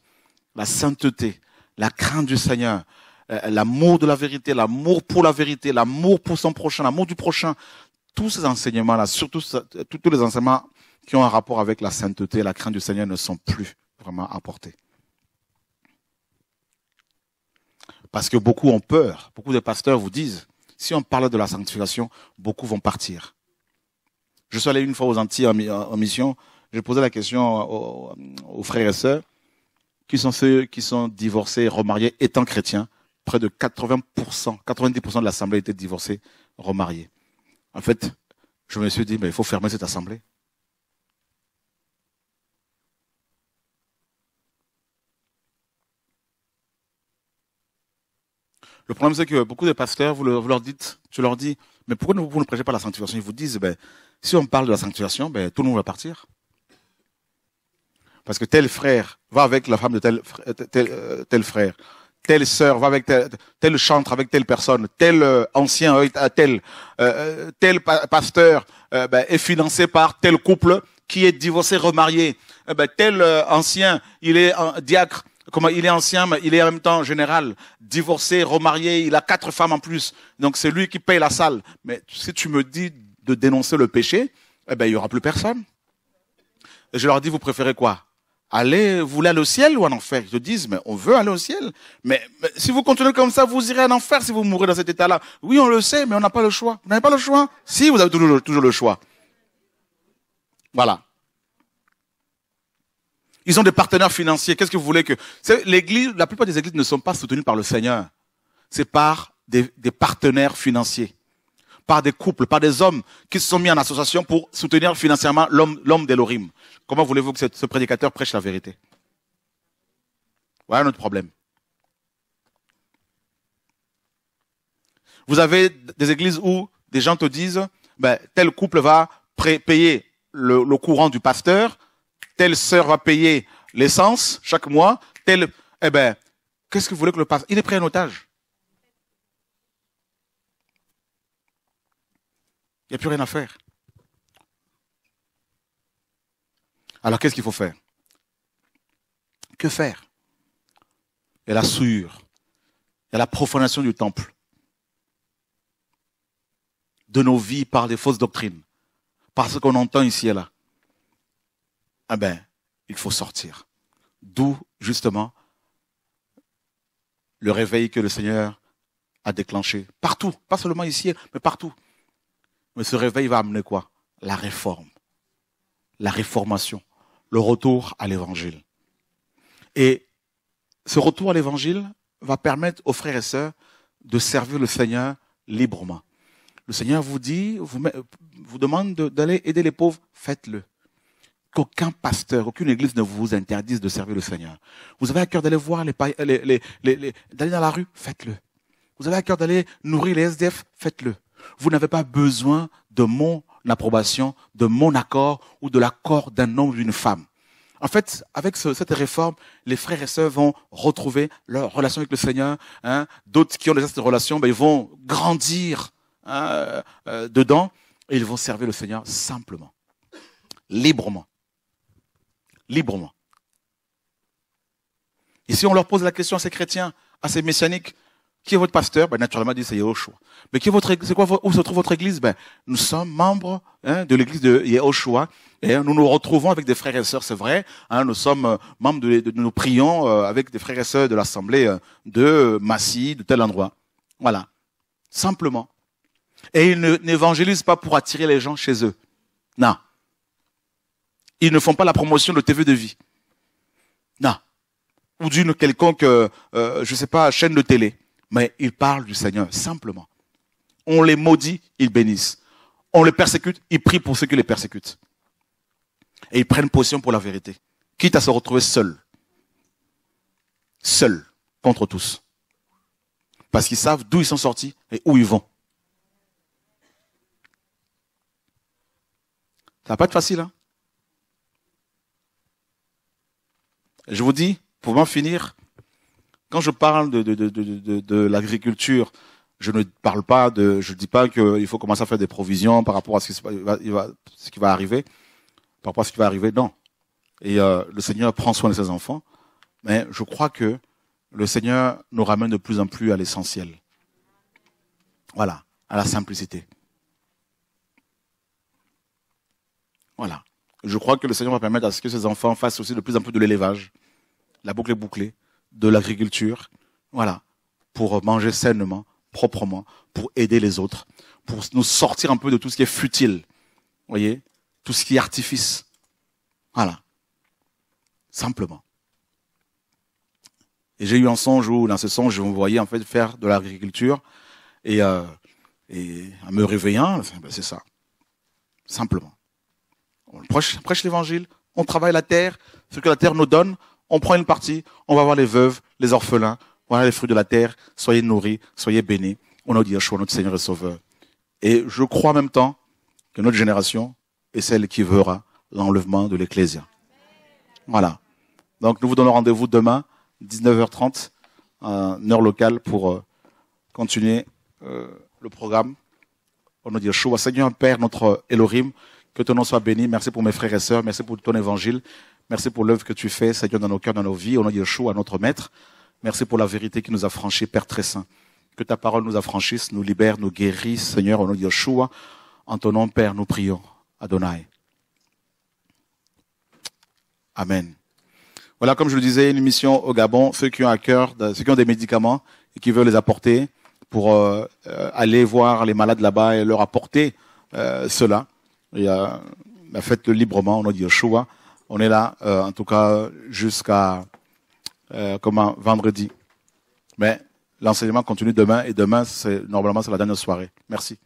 la sainteté, la crainte du Seigneur, euh, l'amour de la vérité, l'amour pour la vérité, l'amour pour son prochain, l'amour du prochain, tous ces enseignements-là, surtout tous les enseignements qui ont un rapport avec la sainteté, et la crainte du Seigneur ne sont plus vraiment apportés. Parce que beaucoup ont peur. Beaucoup de pasteurs vous disent, si on parle de la sanctification, beaucoup vont partir. Je suis allé une fois aux Antilles en, mission. J'ai posé la question aux, frères et sœurs qui sont ceux qui sont divorcés, remariés, étant chrétiens. Près de 80%, 90% de l'assemblée était divorcée, remariée. En fait, je me suis dit, mais il faut fermer cette assemblée. Le problème, c'est que beaucoup de pasteurs, vous, leur dites, tu leur dis, mais pourquoi vous ne prêchez pas la sanctification Ils vous disent, ben, si on parle de la sanctification, ben, tout le monde va partir. Parce que tel frère va avec la femme de tel, euh, tel, euh, tel frère, telle sœur va avec tel, tel, chantre avec telle personne, tel euh, ancien tel, pasteur ben, est financé par tel couple qui est divorcé, remarié. Ben, tel ancien, il est diacre, Comment il est ancien, mais il est en même temps général, divorcé, remarié, il a quatre femmes en plus. Donc c'est lui qui paye la salle. Mais si tu me dis de dénoncer le péché, eh ben il y aura plus personne. je leur dis, vous préférez quoi Allez, vous voulez aller au ciel ou en enfer Ils te disent, mais on veut aller au ciel. Mais, si vous continuez comme ça, vous irez en enfer si vous mourrez dans cet état-là. Oui, on le sait, mais on n'a pas le choix. Vous n'avez pas le choix Si, vous avez toujours le choix. Voilà. Ils ont des partenaires financiers. Qu'est-ce que vous voulez que l'église La plupart des églises ne sont pas soutenues par le Seigneur. C'est par des, partenaires financiers, par des couples, par des hommes qui se sont mis en association pour soutenir financièrement l'homme, l'homme d'Elohim. Comment voulez-vous que ce, prédicateur prêche la vérité Voilà notre problème. Vous avez des églises où des gens te disent, ben, tel couple va payer le, le courant du pasteur, telle sœur va payer l'essence chaque mois, telle... Eh ben, qu'est-ce que vous voulez que le passe Il est pris en otage. Il n'y a plus rien à faire. Alors qu'est-ce qu'il faut faire Que faire Il y a la souillure, il y a la profanation du temple, de nos vies par des fausses doctrines, par ce qu'on entend ici et là eh ben, il faut sortir. D'où, justement, le réveil que le Seigneur a déclenché partout, pas seulement ici, mais partout. Mais ce réveil va amener quoi La réforme, la réformation, le retour à l'évangile. Et ce retour à l'évangile va permettre aux frères et sœurs de servir le Seigneur librement. Le Seigneur vous dit, vous, vous demande d'aller aider les pauvres, faites-le qu'aucun pasteur, aucune église ne vous interdise de servir le Seigneur. Vous avez à cœur d'aller voir les, d'aller dans la rue, faites-le. Vous avez à cœur d'aller nourrir les SDF, faites-le. Vous n'avez pas besoin de mon approbation, de mon accord ou de l'accord d'un homme ou d'une femme. En fait, avec cette réforme, les frères et sœurs vont retrouver leur relation avec le Seigneur. Hein. D'autres qui ont déjà cette relation, ben, ils vont grandir hein, euh, dedans et ils vont servir le Seigneur simplement, librement librement. Et si on leur pose la question à ces chrétiens, à ces messianiques, qui est votre pasteur ben, Naturellement, ils disent, c'est Yehoshua. Mais qui est votre, c'est quoi, où se trouve votre église ben, Nous sommes membres hein, de l'église de Yehoshua, Et nous nous retrouvons avec des frères et sœurs, c'est vrai. Hein, nous sommes euh, membres de, nous prions euh, avec des frères et sœurs de l'assemblée euh, de Massy, de tel endroit. Voilà. Simplement. Et ils n'évangélisent pas pour attirer les gens chez eux. Non. Ils ne font pas la promotion de TV de vie. Non. Ou d'une quelconque, euh, euh, je ne sais pas, chaîne de télé. Mais ils parlent du Seigneur, simplement. On les maudit, ils bénissent. On les persécute, ils prient pour ceux qui les persécutent. Et ils prennent position pour la vérité, quitte à se retrouver seuls. Seuls, contre tous. Parce qu'ils savent d'où ils sont sortis et où ils vont. Ça va pas être facile, hein Je vous dis, pour m'en finir, quand je parle de, de, de, de, l'agriculture, je ne parle pas de, je dis pas qu'il faut commencer à faire des provisions par rapport à ce qui, va, ce qui va arriver, par rapport à ce qui va arriver. Non. Et euh, le Seigneur prend soin de ses enfants, mais je crois que le Seigneur nous ramène de plus en plus à l'essentiel. Voilà, à la simplicité. Voilà. Je crois que le Seigneur va permettre à ce que ces enfants fassent aussi de plus en plus de l'élevage. La boucle est bouclée, de l'agriculture. Voilà. Pour manger sainement, proprement, pour aider les autres, pour nous sortir un peu de tout ce qui est futile. Voyez? Tout ce qui est artifice. Voilà. Simplement. Et j'ai eu un songe où, dans ce songe, je me voyais en fait faire de l'agriculture et, euh, et en me réveillant, c'est ben, ça, simplement. On prêche, l'évangile, on travaille la terre, ce que la terre nous donne, on prend une partie, on va voir les veuves, les orphelins, voilà les fruits de la terre, soyez nourris, soyez bénis. On a dit Yeshua, notre Seigneur et Sauveur. Et je crois en même temps que notre génération est celle qui verra l'enlèvement de l'Ecclésia. Voilà. Donc nous vous donnons rendez-vous demain, 19h30, en heure locale, pour euh, continuer euh, le programme. On a dit à Seigneur Père, notre Elohim, que ton nom soit béni. Merci pour mes frères et sœurs. Merci pour ton évangile. Merci pour l'œuvre que tu fais, Seigneur, dans nos cœurs, dans nos vies. Au nom de Yeshua, notre Maître. Merci pour la vérité qui nous a franchis, Père très saint. Que ta parole nous affranchisse, nous libère, nous guérisse, Seigneur, au nom de Yeshua. En ton nom, Père, nous prions. Adonai. Amen. Voilà, comme je le disais, une mission au Gabon. Ceux qui ont à cœur, ceux qui ont des médicaments et qui veulent les apporter pour euh, euh, aller voir les malades là-bas et leur apporter euh, cela. Il y a la ben, fête librement, on a dit Yeshua. Hein. On est là, euh, en tout cas, jusqu'à euh, comment vendredi. Mais l'enseignement continue demain et demain, c'est normalement c'est la dernière soirée. Merci.